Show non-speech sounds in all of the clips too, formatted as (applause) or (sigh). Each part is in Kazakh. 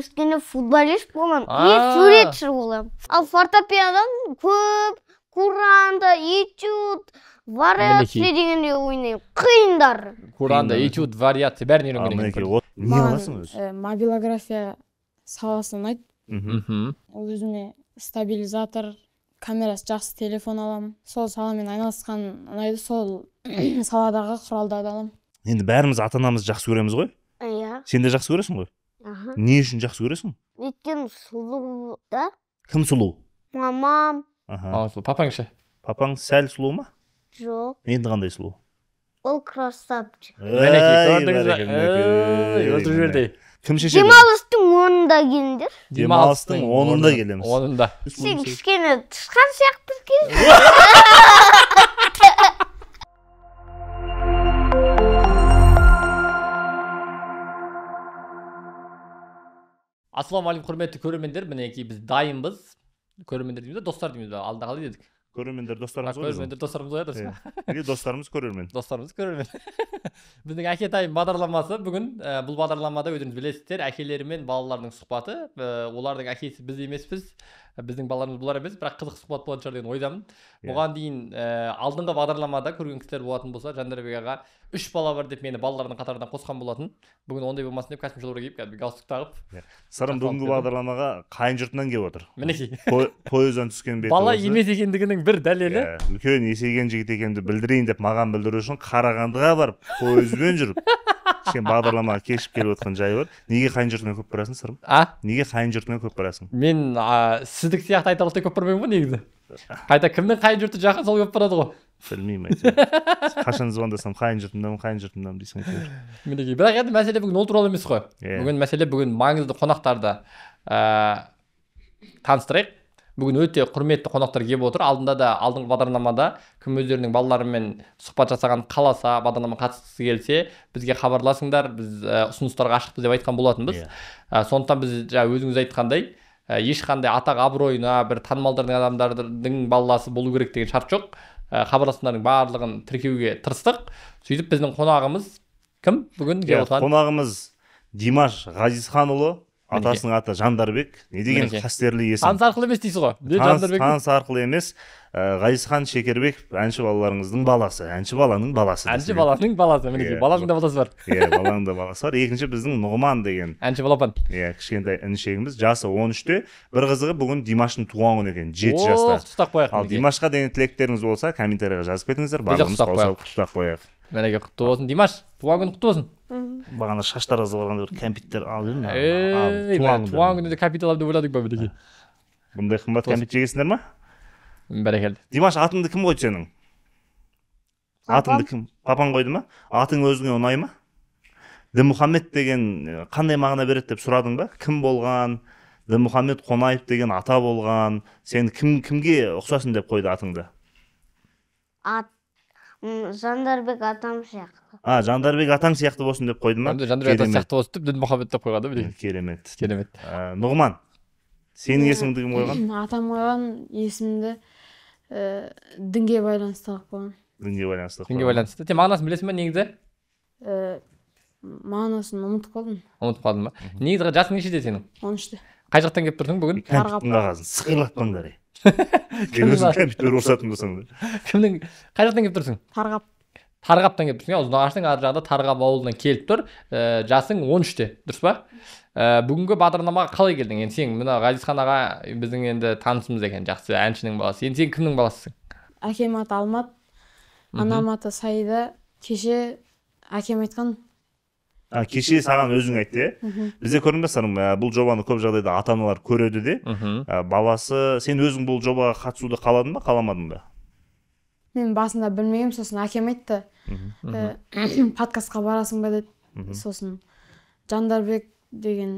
өскенде футболист боламын и суретші боламын ал фортепиадан көп куранда этюд вариация дегенде ойнаймын қиындар куранда этюд вариация бәрін үйрену керек не аласың өзі мобилография э, саласы ұнайды мхм өзіме стабилизатор камерасы жақсы телефон аламын сол саламен айналысқан ұнайды сол (clears throat) саладағы құралдарды аламын енді бәріміз ата анамызды жақсы көреміз ғой иә сен де жақсы көресің ғой аха не үшін жақсы көресің өйткені сұлу да кім сұлу мамам аха ал папаң ше папаң сәл сұлу ма жоқ енді қандай сұлу ол красавчик мінекей кім шешеді демалыстың онында келіңдер демалыстың онында келеміз онында сен кішкене тышқан сияқты сияқтысың (laughs) (laughs) ассалаумағалейкум құрметті көрермендер мінекей біз дайынбыз көрермендер дейміз ба достар дейміз ба алдында қалай дедік көрермендер достарымыз ғой көрермендер достарымыз ғой достар достарымыз көрермен достарымыз көрермен біздің әкетайым бағдарламасы бүгін бұл бағдарламада өздеріңіз білесіздер әкелер мен балалардың сұхбаты олардың әкесі біз емеспіз біздің балаларымыз бұлар емес бірақ қызық сұхбат болатын шығар деген ойдамын yeah. Иә. бұған дейін ә, алдыңғы бағдарламада көрген кісілер болатын болса жандарбек аға үш бала бар деп мені балалардың қатарына қосқан болатын бүгін ондай болмасын деп костюм шалбар киіп кәдімгі галстук тағып yeah. Иә. сырым бүгінгі бағдарламаға қайын жұртынан келіп отыр мінекей пойыздан түскен беті бала емес екендігінің бір дәлелі иә, үлкен есейген жігіт екенімді білдірейін деп маған білдіру үшін қарағандыға барып пойызбен жүріп (laughs) кішкене бағдарламаға кешігіп келіп отқан жайы бар неге қайын жұртыңа көп барасың сырым а неге қайын жұртыңа көп барасың мен ә, сіздік сияқты айтарлықтай көп бармаймын ғой негізі қайта кімнің қайын жұрты жақын сол көп барады ғой білмеймін әйтеуір қашан звондасам қайын жұртымдамын қайын жұртымдамын дейсің әйтеуір мінекей бірақ енді мәселе бүгін ол туралы емес қой иә. бүгін мәселе бүгін маңызды қонақтарды ыыы таныстырайық бүгін өте құрметті қонақтар келіп отыр алдында да алдыңғы бағдарламада кім өздерінің балаларымен сұхбат жасаған қаласа бағдарламаға қатысқысы келсе бізге хабарласыңдар біз э, ұсыныстарға ашықпыз деп айтқан болатынбыз yeah. Иә. Э, сондықтан біз жаңа өзіңіз айтқандай э, ешқандай атақ абыройына бір танымалдардың адамдардың баласы болу керек деген шарт жоқ хабарласқандардың барлығын тіркеуге тырыстық сөйтіп біздің қонағымыз кім бүгін yeah, иә, қонағымыз димаш ғазизханұлы атасының аты жандарбек не деген қастерлі есім таныс арқылы емес дейсіз ғой жандарбек таныс арқылы емес ә, ғазизхан шекербеков әнші балаларыңыздың баласы әнші баланың баласы әнші баланың баласы мінекей иә, баланың да баласы бар иә баланың да баласы бар екінші біздің нұғыман деген әнші балапан иә кішкентай інішегіміз жасы он үште бір қызығы бүгін димаштың туған күні екен жеті жаста құттықтап қояйық ал димашқа деген тілектеріңіз болса комментарийға жазып кетіңіздер барлығымыз құттықтап қояйық мәреге құтты болсын димаш туған күнің құтты болсын бағана шаштар тазалағанда бір кәмпиттер алып едім туған күнінде кәмпит аламын деп ойладың ба мінекей бұндай қымбат кәмпит жегенсіңдер ма бәрекелді димаш атыңды кім қойды сенің атыңды кім папаң қойды ма атың өзіңе ұнай ма дінмұхаммед деген қандай мағына береді деп сұрадың ба кім болған дінмұхаммед қонаев деген ата болған сен кім кімге ұқсасын деп қойды атыңды ат жандарбек атам сияқты а жандарбек атаң сияқты болсын деп қойды ма жандарбек атаң сияқты болсын деп дінмұхаммед деп қойған да білейін керемет керемет нұғыман сенің есіміңді кім қойған (coughs) атам қойған есімді ііі э, дінге байланысты қылып қойған дінге байланысты дінге байланысты сен мағынасын білесің ба негізі э, мағынасын ұмытып қалдым ұмытып қалдың ба негізі жасың нешеде сенің он үште қай жақтан келіп тұрсың бүгін қағазын сықырлатпаңдар өзің компьютер ұрысатын болсаң қай жақтан келіп тұрсың тарғап тарғаптан келіп тұрсың иә ұзынағаштың ар жағында тарғап ауылынан келіп тұр ә, жасың он үште дұрыс па ә, бүгінгі бағдарламаға қалай келдің енді сен мына ғазизхан аға біздің енді танысымыз екен жақсы әншінің баласы енді сен кімнің баласысың әкемнің аты алмат анамның аты саида кеше әкем айтқан кеше саған өзің айтты иә бізде көрдіңдер сырым бұл жобаны көп жағдайда ата аналар көреді де баласы сен өзің бұл жобаға қатысуды қаладың ба қаламадың ба мен басында білмегенмін сосын әкем айтты э, подкастқа барасың ба деді сосын жандарбек деген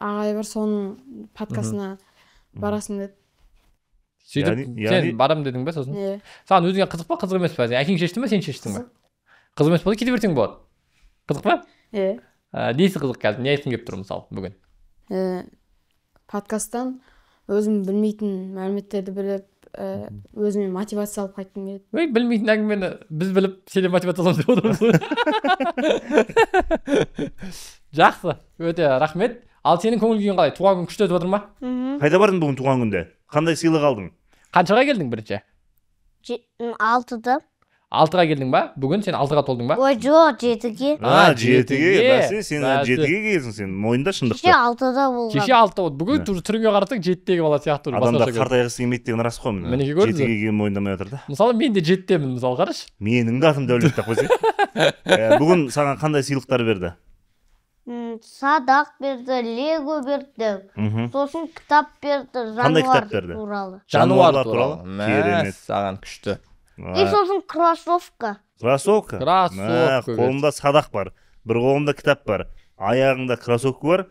ағай бар соның подкастына барасың деді сөйтіп сен барам дедің ба сосын иә саған өзіңе қызық па қызық емес па әкең шешті ма сен шештің ба қызық емес болса кете берсең болады қызық па иә ә, несі қызық қазір не айтқың келіп тұр мысалы бүгін ә, подкасттан өзім білмейтін мәліметтерді біліп ә, өзіме мотивация алып қайтқым келеді ой білмейтін әңгімені біз біліп сенен мотивация аламыз деп отырмыз жақсы өте рахмет ал сенің көңіл күйің қалай туған күн күшті өтіп жатыр ма қайда бардың бүгін туған күнде қандай сыйлық алдың қаншаға келдің бірінші алтыда алтыға келдің ба бүгін сен алтыға толдың ба ой жоқ жетіге а жетіге бәсе сен жетіге келдің сен мойында шындықты кеше алтыда болған кеше алтыда болды бүгін уже түріңе қарасаң жетідегі бала сияқты адамдар қартайғысы келмейді деген рас қой мінекей көрдіңіз жетіге келіп мойындамай жатыр да мысалы мен де жетідемін мысалы қарашы менің де атым дәулет деп қойсай бүгін саған қандай сыйлықтар берді садақ берді лего берді мхм сосын кітап берді берді туралы жануарлар туралы керемет саған күшті и сосын кроссовка кроссовка кроссовка қолымда садақ бар бір қолында кітап бар аяғыңда кроссовка бар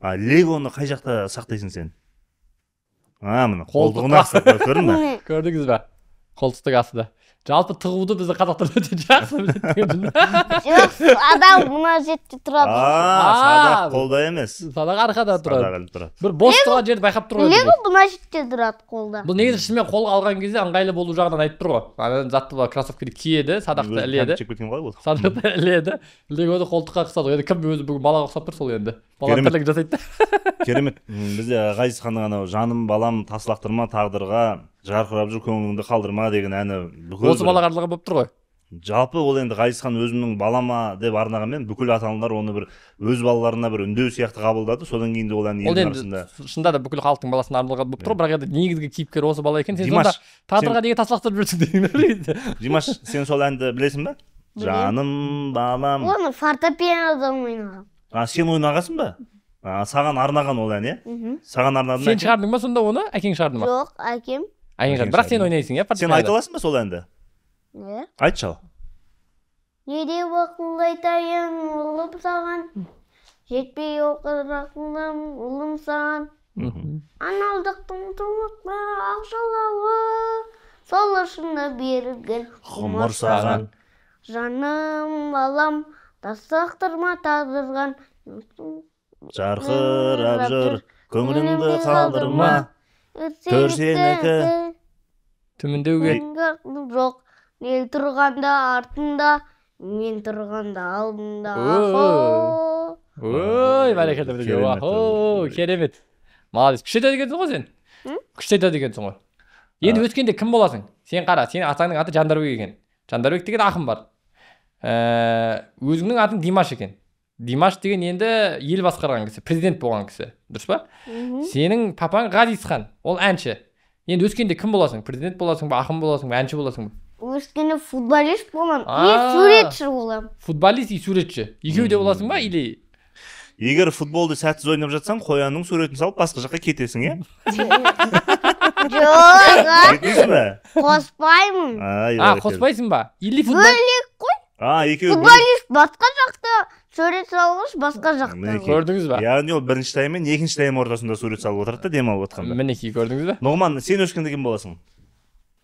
а легоны қай жақта сақтайсың сен а міне қолтығына көрдің ба (laughs) көрдіңіз ба қолтықтың астында жалпы тығуды бізде қазақ тілі өте жақсы біледі жоқ адам мына жерде тұрады садақ қолда емес садақ арқада тұрады бір бос тұрған жерді байқап тұр ғой лего мына жерде тұрады қолда бұл негізі шынымен қолға алған кезде ыңғайлы болу жағынан айтып тұр ғой ана затты былай кроссовкіде киеді садақты іледі садақты іледі легоны қолтыққа қысады енді кім өзі бүгін балаға ұқсап тұр сол енді бала тірлік жасайды да керемет бізде ғазизханның анау жаным балам тас лақтырма тағдырға жарқырап жүр көңіліңді қалдырма деген әні бүкіл осы балаға арналған болып тұр ғой жалпы ол енді ғазизхан өзімнің балама деп арнағанмен бүкіл ата аналар оны бір өз балаларына бір үндеу сияқты қабылдады содан кейін де ол ән елдің арасында шынында да бүкіл халықтың баласына арналған болып тұр бірақ енді негізгі кейіпкер осы бала екен сен сонда тағдырға деген тас лақтырып жүрсің димаш сен сол әнді білесің ба жаным балам оны фортепианода ойнаған а сен ойнағансың ба саған арнаған ол ән иә саған арнадым сен шығардың ба сонда оны әкең шығарды ма жоқ әкем айнежан бірақ сен ойнайсың иә сен айта аласың ба сол әнді иә ал не неде уақытын айтайын ұлым саған жетпей оқырақыным ұлым саған Аналдықтың тұмытпа ақшалауы сол ұшына берілген ғұмыр саған жаным балам тас лақтырма тағдырған жарқырап жүр көңіліңді қалдырма төр сенікі түмүндөгү жоқ мен тұрғанда артында мен тұрғанда алдында ой бәрекелді бирге керемет молодец күшті айтады екенсің ғой сен күшті айтады екенсің ғой енді өткенде кім боласың сен қара сенің атаңның аты жандарбек екен жандарбек деген ақын бар өзіңнің атың димаш екен димаш деген енді ел басқарған кісі президент болған кісі дұрыс па сенің папаң ғазизхан ол әнші енді өскенде кім боласың президент боласың ба ақын боласың ба әнші боласың ба өскенде футболист боламын и суретші боламын футболист и суретші екеуі де боласың ба или егер футболды сәтсіз ойнап жатсаң қоянның суретін салып басқа жаққа кетесің иә жоқ қоспаймын а қоспайсың ба или футбол а екеуі футболист басқа жақта сурет салғыш басқа жақта көрдіңіз ба яғни ол бірінші тайм мен екінші тайм ортасында сурет салып отырады да демалып отқанда мінекей көрдіңіз ба нұғыман сен өскенде кім боласың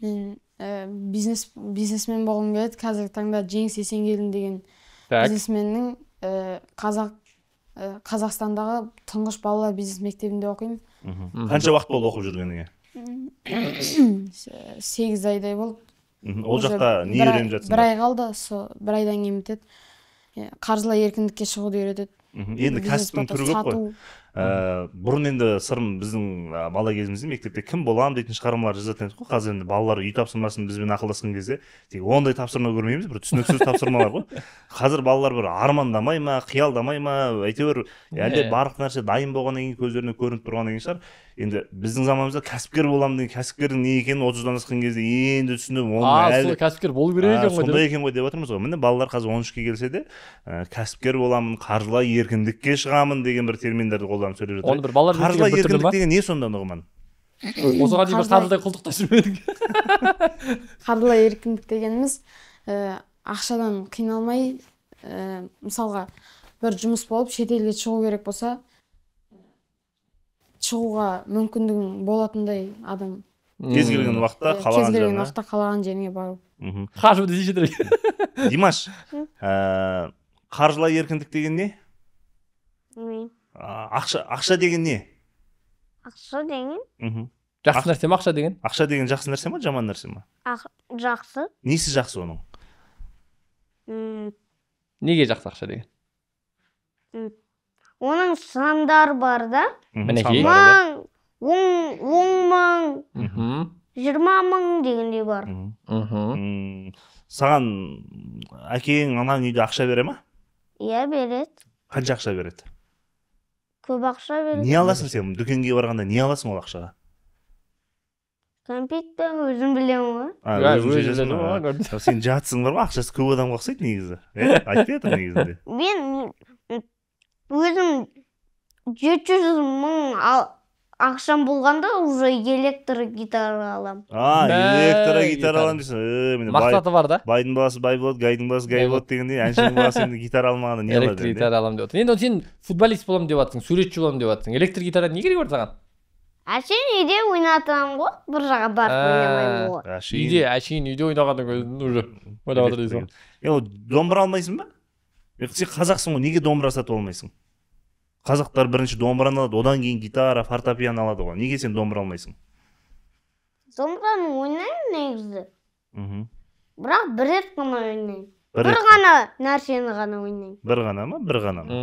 мен ә, бизнес бизнесмен болғым келеді қазіргі таңда жеңіс есенгелдин деген бизнесменнің ә, қазақ ә, қазақстандағы тұңғыш балалар бизнес мектебінде оқимын қанша уақыт болды оқып жүргеніңе сегіз айдай болды ол жақта не үйреніп жатырсың бір ай қалды сол бір айдан кейін бітеді қаржылай еркіндікке шығуды үйретеді енді кәсіптің түрі көп қой ә, бұрын енді сырым біздің бала кезімізде мектепте кім боламын дейтін шығармалар жазатын едік қой қазір енді балалар үй тапсырмасын бізбен ақылдасқан кезде тек ондай тапсырма көрмейміз бір түсініксіз (laughs) тапсырмалар ғой қазір балалар бір армандамай ма қиялдамай ма әйтеуір әлде иә. барлық нәрсе дайын болғаннан кейін көздеріне көрініп тұрғаннан кейін шығар енді біздің заманымызда кәсіпкер боламын деген кәсіпкердің не екенін отыздан асқан кезде енді түсініп оның әлі кәсіпкер болу керек екен ғой сондай екен ғой деп жатырмыз ғой міне балалар қазір он үшке келсе де ә, кәсіпкер боламын қаржылай еркіндікке шығамын деген бір терминдерді қолданып сөйлеп жатыр оны бір балалар қаржылай еркіндік деген не сонда нұғыман осыған дейін біз қаржылай құлдықта жүрмедік (laughs) қаржылай еркіндік дегеніміз «Ә, ақшадан қиналмай ә, мысалға бір жұмыс болып шетелге шығу керек болса шығуға мүмкіндігің болатындай адам кез келген уақытта қалаған кез келген уақытта қалаған жеріңе бару (laughs) димаш ә, қаржылай еркіндік деген не ақша ақша деген не ақша деген жақсы нәрсе ма ақша деген ақша деген жақсы нәрсе ма жаман нәрсе ма жақсы несі жақсы оның неге жақсы ақша деген оның сандары бар да мінекей мың он он мың жиырма мың дегендей бар мхм саған әкең анаң үйде ақша бере ма иә береді қанша ақша береді көп ақша береді не аласың сен дүкенге барғанда не аласың ол ақшаға кәмпитті өзім білемін ғой ә, сен жатсың бар ғой ақшасы көп адамға ұқсайды негізі айтпай жатыр негізінде (laughs) мен өзім жеті жүз мың ақшам болғанда уже электр гитара аламын а электро гитара аламын дейсің э, мақсаты бар да байдың баласы бай болады гайдың баласы гай болады дегендей әншінің баласы (laughs) енді гитара алмағанда не электр гитара аламын деп отыр енді сен футболист боламын деп жатрсың суретші боламын деп жатрсың электр гитара не керек бар саған әшейін үйде ойнатамын ғой бір жаққа барып ә, ойнамаймын ғой үйде әшейін үйде ойнағаннан кейін уже ойнап жатыр дейсің ғой домбыра алмайсың ба сен қазақсың ғой неге домбыра сатып алмайсың қазақтар бірінші домбыраны алады одан кейін гитара фортепиано алады ғой неге сен домбыра алмайсың домбыраны ойнаймын негізі мхм бірақ бір рет қана ойнаймын бір, ғана нәрсені ғана ойнаймын бір ғана ма бір ғана ма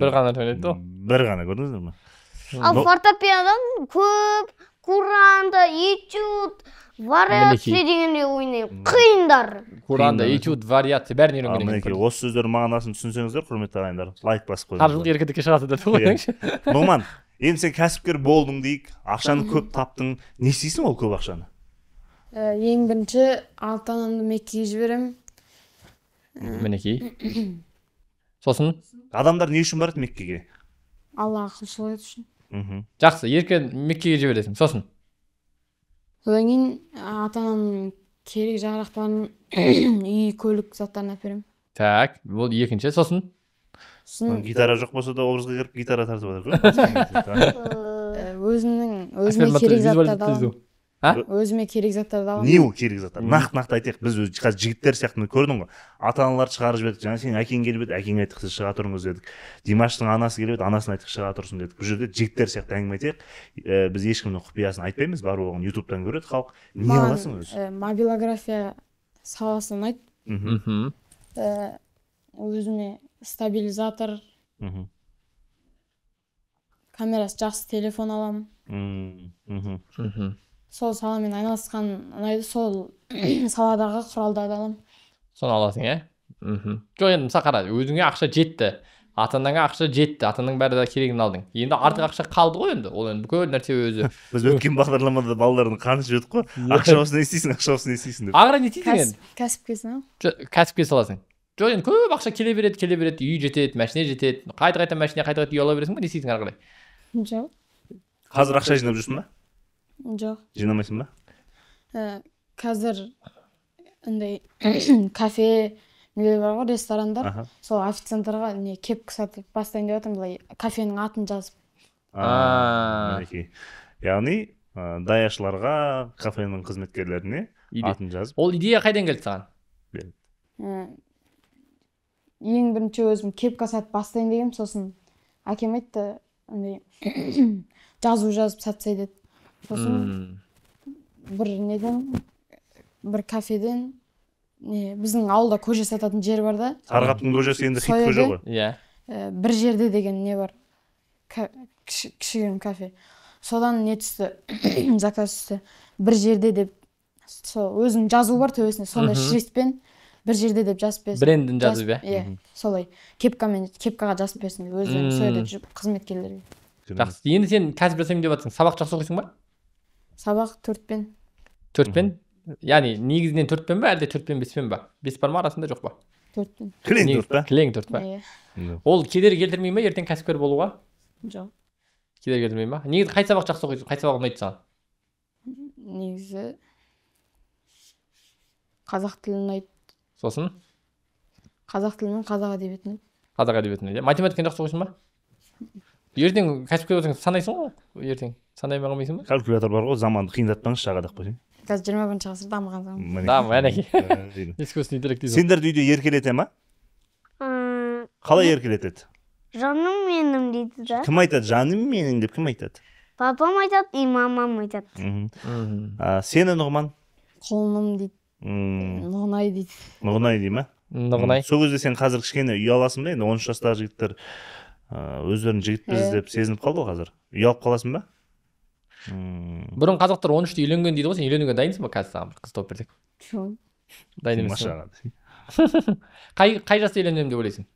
бір ғана ойнайды ғой бір ғана көрдіңіздер ма ал фортепианодан көп куранда этюд вариация дегенде ойнаймын қиындар куранда этюд вариация бәрін үйренген керек мінекей осы сөздердің мағынасын түсінсеңіздер құрметті ағайындар лайк басып қойыңыз қаржылық еркіндікке шығасыз деп ойлаңызшы Номан, енді сен кәсіпкер болдың дейік ақшаны көп таптың не істейсің ол көп ақшаны ең бірінші алты анамды меккеге жіберемін мінекей сосын адамдар не үшін барады меккеге алла ақыл солай үшін мхм жақсы ерке меккеге жібересің сосын содан кейін ата анамның керек жарақтарын (coughs) үй көлік заттарын әперемін так болды екінші сосын сосын гитара жоқ болса да образға кіріп гитара тартып жатыр ғой (laughs) э, өзімнің өзіме керек заттарды аламын а өзіме керек заттарды аламын не ол керек заттар нақты нақты айтайық біз қазір жігіттер сияқты көрдің ғой ата аналарды шығарып жібердік жаңа сенің әкең келіп еді әкеңе айттық сіз шыға тұрыңыз дедік димаштың анасы келіп еді анасына айттық шыға тұрсын дедік бұл жерде жігіттер сияқты әңгіме айтайық ә, біз ешкімнің құпиясын айтпаймыз бар болғаны ютубтан көреді халық не аласың өзі ә, мобилография саласы ұнайды мхм ә, өзіме стабилизатор мхм камерасы жақсы телефон аламын мхм мхм сол саламен айналысқан ұнайды сол (clears throat) саладағы құралдарды аламын соны аласың иә мхм жоқ енді мысалы қара өзіңе ақша жетті ата анаңа ақша жетті ата анаңның бәрі керегін алдың енді артық ақша қалды ғой енді ол енді бүкіл нәрсе өзі (laughs) біз өткен бағдарламада балалардың қанын едік қой (laughs) ақша болсын не істейсің ақша болсын не істейсің деп ары қарай не істейсің енді кәсіпке жоқ кәсіпке саласың жоқ енді көп ақша келе береді келе береді үй жетеді машина жетеді қайта қайта машина қайта қайта үй ала бересің ба не істейсің ары қарай жоқ қазір ақша жинап жүрсің ба жоқ жинамайсың ба ә, қазір андай кафе нелер бар ғой ресторандар сол официанттарға не кепка сатып бастайын деп жатырмын былай кафенің атын жазып мінекей яғни даяшыларға кафенің қызметкерлеріне атын жазып ол идея қайдан келді саған ең бірінші өзім кепка сатып бастайын дегенмін сосын әкем айтты андай жазу жазып сатсай деді сосын бір неден бір кафеден не біздің ауылда көже сататын жер бар да сарғаттың көжесі енді хит көже ғой иә бір жерде деген не бар кішігірім кафе содан не түсті (coughs) заказ түсті бір жерде деп сол өзінің жазуы бар төбесінде сондай шрифтпен бір жерде деп жазып берсін брендін жазып иә иә солай кепкамен кепкаға жазып берсін өздері сол жерде жүріп қызметкерлерге жақсы енді сен кәсіп жасаймын деп жатсың сабақ жақсы оқисың ба сабақ төртпен төртпен яғни негізінен төртпен ба әлде төртпен беспен ба бес бар ма арасында жоқ па төртпен кілең төрт па кілең төрт па иә ол кедергі келтірмей ма ертең кәсіпкер болуға жоқ кедергі келтірмей ма негізі қай сабақ жақсы оқисың қай сабақ ұнайды саған негізі қазақ тілі ұнайды сосын қазақ тілі мен қазақ ұнайды қазақ әдебиетін иә математиканы жақсы оқисың ба ертең кәсіпкер болсаң санайсың ғой ертең санаймай қалмайсың ба калькулятор бар ғой заманды қиындатпаңызшы деп қойсаң қазір жиырма бірінші ғасыр дамыған заман да мәнекей (laughs) искусственный интеллект дейсіз сендерді үйде еркелете ма қалай еркелетеді жаным менің дейді да кім айтады жаным менің деп кім айтады папам айтады и мамам айтады сені нұғман құлыным дейді нұғынай дейді нұғынай дей ма нұғынай сол кезде сен қазір кішкене ұяласың ба енді он үш жастағы жігіттер Э, өздерін жігітпіз э. деп сезініп қалды ғой қазір ұялып қаласың ба бұрын қазақтар он үште үйленген дейді ғой сен үйленуге дайынсың ба қазір саған бір қыз тауып берсек жоқ дайын емес (laughs) қай қай жаста үйленемін деп ойлайсың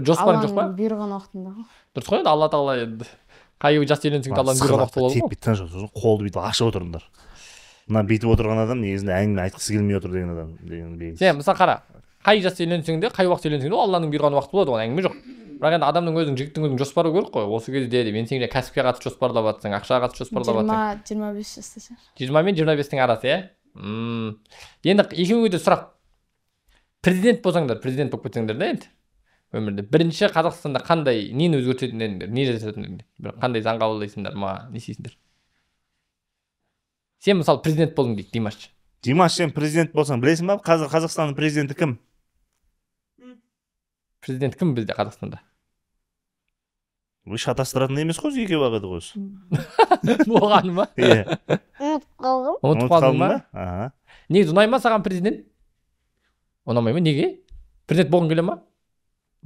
бір жоспарың жоқ па бұйырған уақытында ғой дұрыс қой енді алла тағала енді қай жаста үйленсең де алланың бұйырған уақыты болады ғой теппей қолды бүйтіп ашып отырыңдар мына бүйтіп отырған адам негізінде әңгіме айтқысы келмей отыр деген адам деген белгісі сен мысалы қара қай жаста үйленсең де қай уақытта үйленсең де ол алланың бұйырған уақыты болады оған әңгіме жоқ бірақ енді адамның өзінің жігіттің өзінің жоспары керек қой осы кезде деп енді сен жаңа кәсіпке қатысты жоспарлап жатсың ақшаға қатысты жоспарлап жатсың жиырма жиырма бес жаста шығар жиырма мен жиырма бестің арасы иә енді екеуіңе де сұрақ президент болсаңдар президент болып кетсеңдер да енді өмірде бірінші қазақстанда қандай нені өзгертетін едіңдер не жасайтын едіңдер қандай заң қабылдайсыңдар ма не істейсіңдер сен мысалы президент болдың дейді димаш димаш сен президент болсаң білесің ба қазір қазақстанның президенті кім президент кім бізде қазақстанда шатастыратын емес қой жеке бағады ғой осы (laughs) болғаны ма иә ұмытып қалдым ұмытып қалдың ба негізі ұнай ма саған президент ұнамай ма неге президент болғың келе ма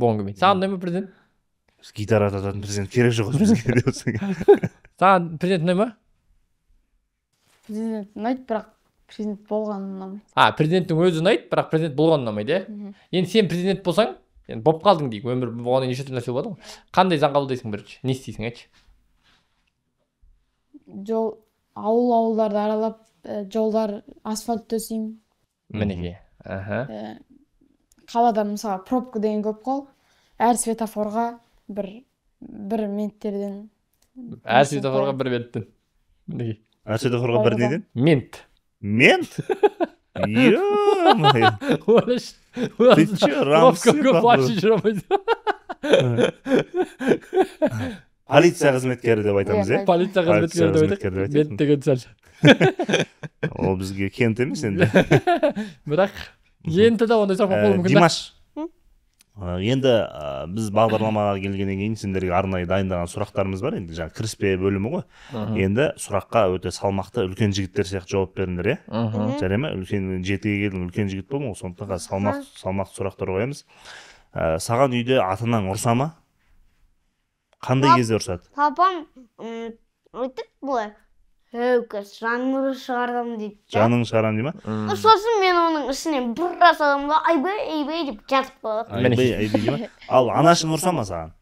болғың келмейді саған ұнай ма президент гитара тартатын президент керек жоқ қой бізге деп (laughs) саған президент ұнай ма президент ұнайды бірақ президент болғаны ұнамайды а президенттің өзі ұнайды бірақ президент болғаны ұнамайды иә енді сен президент болсаң енді болып қалдың дейік өмір оған неше түрлі нәрсе болады ғой қандай заң қабылдайсың бірінші не істейсің айтшы жол ауыл ауылдарды аралап э, жолдар асфальт төсеймін мінекей аха э, қалада мысалы пробка деген көп қой әр светофорға бір бір менттерден әр светофорға бір минуттен мінекей әр светофорға бір неден мент мент ё Ты чё, рамсы полиция қызметкері деп айтамыз иә полиция қызметкері деп айтайық мен деген сәл ол бізге кент емес енді бірақ енді да ондай сұрақ болуы мүмкін димаш Э, енді ә, біз бағдарламаға келгеннен кейін сендерге арнайы дайындаған сұрақтарымыз бар енді жаңағы кіріспе бөлімі ғой енді сұраққа өте салмақты үлкен жігіттер сияқты жауап беріңдер иә жарай ма үлкен жетіге келдің үлкен жігіт болдың ғой сондықтан қазір салмақ салмақты сұрақтар қоямыз ә, саған үйде ата анаң ұрса ма қандай кезде ұрсады папам өйтіп былай қазір жаңбыр шығардым дейді жаның шығарамын дейді ма сосын мен оның ішінен бір саламын да айбай айбай деп жатып қалады айбай айбай дейді ма ал анашың ұрса ма саған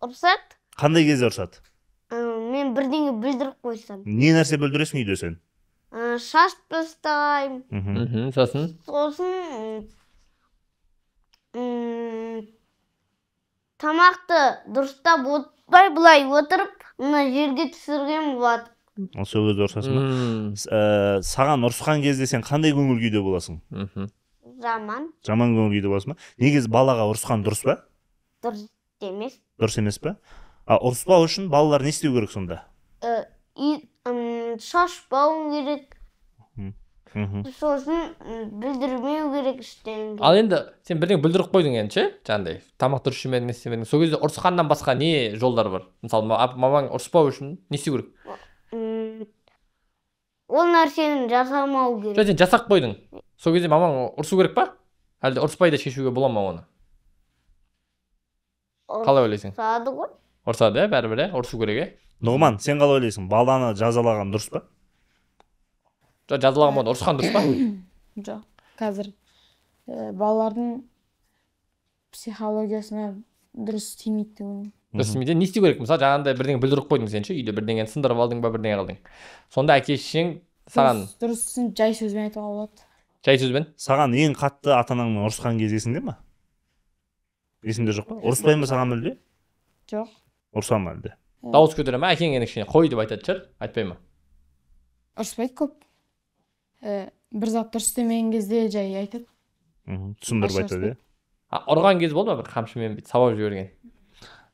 ұрысады қандай кезде ұрысады мен бірдеңе бүлдіріп қойсам не нәрсе бүлдіресің үйде сен шаш тастаймын сосын сосын тамақты дұрыстап отпай былай отырып мына жерге түсірген болады сол кезде ұрсасың ба саған ұрысқан кезде сен қандай көңіл күйде боласың мхм жаман жаман көңіл күйде боласың ба негізі балаға ұрысқан дұрыс па дұрыс емес дұрыс емес па а ұрыспау үшін балалар не істеу керек сонда э, шашпау керек сосын білдірмеу керек ештеңе ал енді сен бірдеңе бүлдіріп қойдың енді ше жаңағыдай тамақ дұрыс жемедің не істемедің сол кезде ұрысқаннан басқа не жолдар бар мысалы мамаң ұрыспау үшін не істеу керек ол нәрсені жасамау керек жоқ сен жасап қойдың сол кезде мамаң ұрсу керек па әлде ұрыспай да шешуге бола ма оны қалай ойлайсың ұрсады ғой ұрсады иә бәрібір иә ұрысу керек иә нұғман сен қалай ойлайсың баланы жазалаған дұрыс па жоқ жазалаған болды ұрысқан дұрыс па (coughs) жоқ қазір э, балалардың психологиясына дұрыс тимейді деп ойлаймын ресмиде не істеу керек мысалы жаңағындай бірдеңе бүлдіріп қойдың сен ше үйде бірдеңені сындырып алдың ба бірдеңе қылдың сонда әке шешең саған дұрыс жай сөзбен айтуға болады жай сөзбен саған ең қатты ата анаңмен ұрысқан кез есіңде ма есіңде жоқ па ұрыспай ма саған мүлде жоқ ұрыса ма әлде ә. дауыс көтере ма әкең енді кішкене қой деп айтатын шығар айтпай ма ұрыспайды көп ә, бір зат дұрыс істемеген кезде жай айтады түсіндіріп айтады иә ұрған кез болды ма бір қамшымен бүйтіп сабап жіберген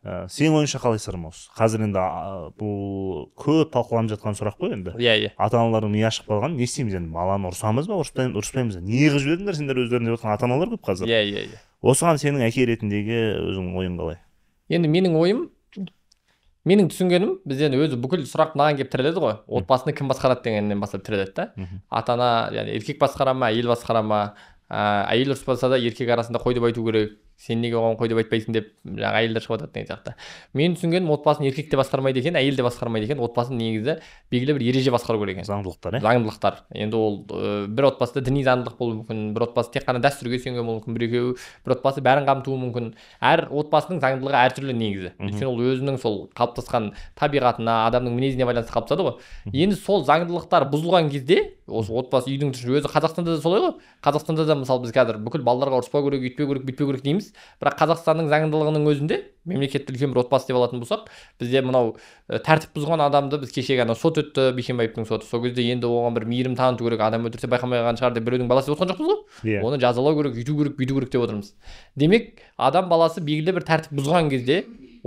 ә, сенің ойыңша қалай сырым қазір енді ә, бұл көп талқыланып жатқан сұрақ қой енді иә yeah, иә yeah. ата аналардың миы ашып қалған не істейміз енді баланы ұрсамыз ба ұрыспаймыз ба не қылып жібердіңдер сендер өздерің деп жатқан ата аналар көп қазір иә иә иә осыған сенің әке ретіндегі өзіңнің ойың қалай енді менің ойым менің түсінгенім бізден өзі бүкіл сұрақ мынаған келіп тіреледі ғой отбасыны кім басқарады дегеннен бастап тіреледі да ата ана яғни еркек басқара ма әйел басқара ма ыыы ә, әйел ұрыспаса да еркек арасында қой деп айту керек сен неге оған қой деп айтпайсың деп жаңағы әйелдер шығып жатады деген сияқты менің түсінгенім отбасын еркек те басқармайды екен әйел де басқармайды екен отбасын негізі белгілі бір ереже басқару керек екен заңдылықтар иә заңдылықтар енді ол бір отбасыда діни заңдылық болуы мүмкін бір отбасы тек қана дәстүрге сүйенген болуы мүмкін екеуі бір отбасы бәрін қамтуы мүмкін әр отбасының заңдылығы әртүрлі негізі өйткені ол өзінің сол қалыптасқан табиғатына адамның мінезіне байланысты қалыптасады ғой енді сол заңдылықтар бұзылған кезде осы отбасы үйдің өзі қазақстанда да солай ғой қазақстанда да мысалы біз қазір бүкіл балаларға ұрыспау керек үйтпеу керек бүйтпеу керек дейміз бірақ қазақстанның заңдылығының өзінде мемлекетті үлкен бір отбасы деп алатын болсақ бізде мынау тәртіп бұзған адамды біз кеше ғана сот өтті бейсенбаевтың соты сол кезде енді оған бір мейірім таныту керек адам өлтірсе байқамай қалған шығар деп біреудің баласы деп жоқ жоқпыз ғой yeah. Иә. оны жазалау керек үйту керек бүйту керек деп отырмыз демек адам баласы белгілі бір тәртіп бұзған кезде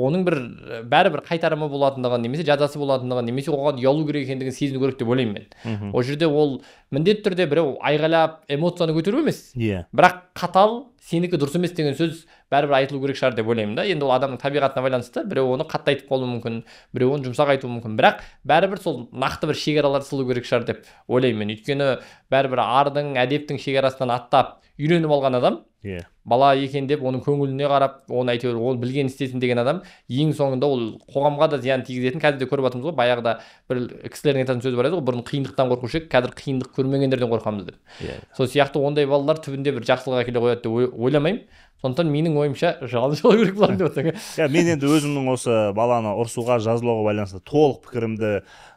оның бір э, бәрібір қайтарымы болатындығын немесе жазасы болатындығын немесе оған ұялу керек екендігін сезіну керек деп ойлаймын мен ол жерде ол міндетті түрде біреу айғайлап эмоцияны көтеру емес иә yeah. бірақ қатал сенікі дұрыс емес деген сөз бәрібір айтылу керек шығар деп ойлаймын да енді ол адамның табиғатына байланысты біреу оны қатты айтып қалуы мүмкін біреу оны жұмсақ айтуы мүмкін бірақ бәрібір сол нақты бір шекаралар салу керек шығар деп ойлаймын мен өйткені бәрібір ардың әдептің шекарасынан аттап үйреніп алған адам иә yeah бала екен деп оның көңіліне қарап оны әйтеуір ол білген істесін деген адам ең соңында ол қоғамға да зиян тигізетін қазір де көріп жатырмыз ғой баяғыда бір кісілердің айтатын сөзі бар еді ғой бұрын қиындықтан қорқушы едік қазір қиындық көрмегендерден қорқамыз деп yeah. Иә. сол сияқты ондай балалар түбінде бір жақсылық әкеле қояды деп ойламаймын сондықтан менің ойымша керек жол деп отырсың иә мен енді өзімнің осы баланы ұрсуға жазылуға байланысты толық пікірімді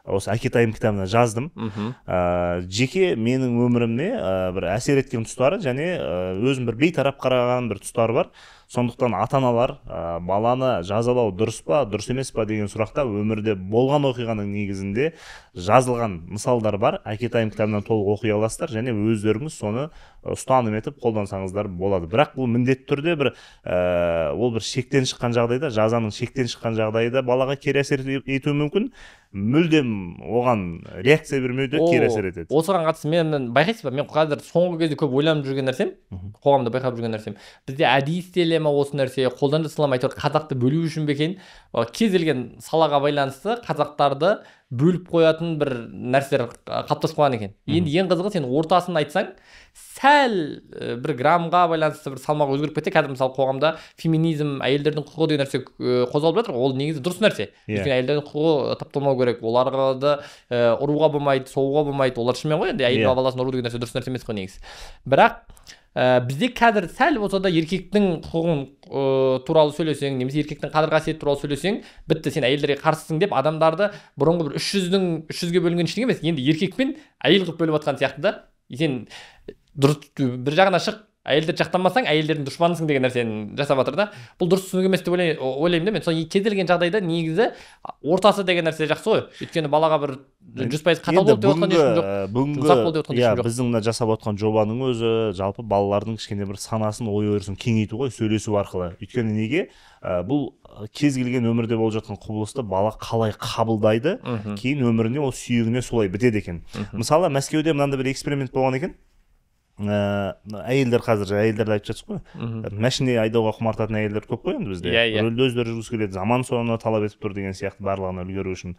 осы әкетайым кітабына жаздым ә, жеке менің өміріме ә, бір әсер еткен тұстары және ә, өзім бір бейтарап қараған бір тұстары бар сондықтан ата аналар ә, баланы жазалау дұрыс па дұрыс емес па деген сұрақта өмірде болған оқиғаның негізінде жазылған мысалдар бар әкетайым кітабынан толық оқи аласыздар және өздеріңіз соны ұстаным етіп қолдансаңыздар болады бірақ бұл міндетті түрде бір ә, ол бір шектен шыққан жағдайда жазаның шектен шыққан жағдайда балаға кері әсер етуі мүмкін мүлдем оған реакция бермеу де кері әсер етеді осыған қатысты мен байқайсыз ба мен қазір соңғы кезде көп ойланып жүрген нәрсем қоғамда байқап жүрген нәрсем бізде әдейі істеле ма осы нәрсе қолдан жасала ма әйтеуір қазақты бөлу үшін бе екен кез келген салаға байланысты қазақтарды бөліп қоятын бір нәрселер қалыптасып қойған екен енді ең қызығы сен ортасын айтсаң сәл бір граммға байланысты бір салмағы өзгеріп кетсе қазір мысалы қоғамда феминизм әйелдердің құқығы деген нәрсе қозғалып жатыр ол негізі дұрыс нәрсе yeah. Иә. әйелдердің құқығы тапталмау керек оларды да ұруға болмайды соғуға болмайды олар шынымен ғой енді әйел yeah. Иә. баласын ұру деген нәрсе дұрыс нәрсе емес қой негізі бірақ ә, бізде қазір сәл болса да еркектің құқығын ә, туралы сөйлесең немесе еркектің қадір қасиеті туралы сөйлесең бітті сен әйелдерге қарсысың деп адамдарды бұрынғы бір үш жүздің үш жүзге бөлінген ештеңе емес енді еркек пен әйел қылып бөліп жатқан сияқты да сен дұрыс бір жағына шық әйелдерді жақтамасаң әйелдердің дұшпанысың деген нәрсені жасап жатыр да бұл дұрыс түсінік емес деп ойлаймын да мен сол кез келген жағдайда негізі ортасы деген нәрсе жақсы ғой өйткені балаға бір жүз пайыз қатал болды деп отқан ешкім жоқ бүгінгі иә біздің мына жасап отқан жобаның өзі жалпы балалардың кішкене бір санасын ой өрісін кеңейту ғой сөйлесу арқылы өйткені неге ә, бұл кез келген өмірде болып жатқан құбылысты бала қалай қабылдайды кейін өміріне ол сүйегіне солай бітеді екен мысалы мәскеуде мынандай бір эксперимент болған екен ыыы э, әйелдер қазір жаңа әйелдерді айтып жатсыз ғой э, машина айдауға құмартатын әйелдер көп қой енді бізде иә yeah, иә. рөлді өздері жүргісі келеді заман соны талап етіп тұр деген сияқты барлығына үлгеру үшін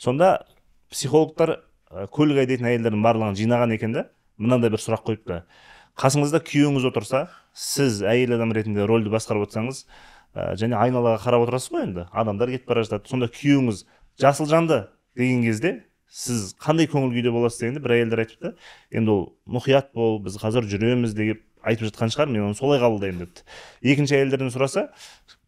сонда психологтар э, көлік айдайтын әйелдердің барлығын жинаған екен да мынандай бір сұрақ қойыпты қасыңызда күйеуіңіз отырса сіз әйел адам ретінде рөлді басқарып отырсаңыз ә, және айналаға қарап отырасыз ғой енді адамдар кетіп бара жатады сонда күйеуіңіз жасыл жанды деген кезде сіз қандай көңіл күйде боласыз дегенде бір әйелдер айтыпты енді ол мұқият бол біз қазір жүреміз деп айтып жатқан шығар мен оны солай қабылдаймын депті екінші әйелдерден сұраса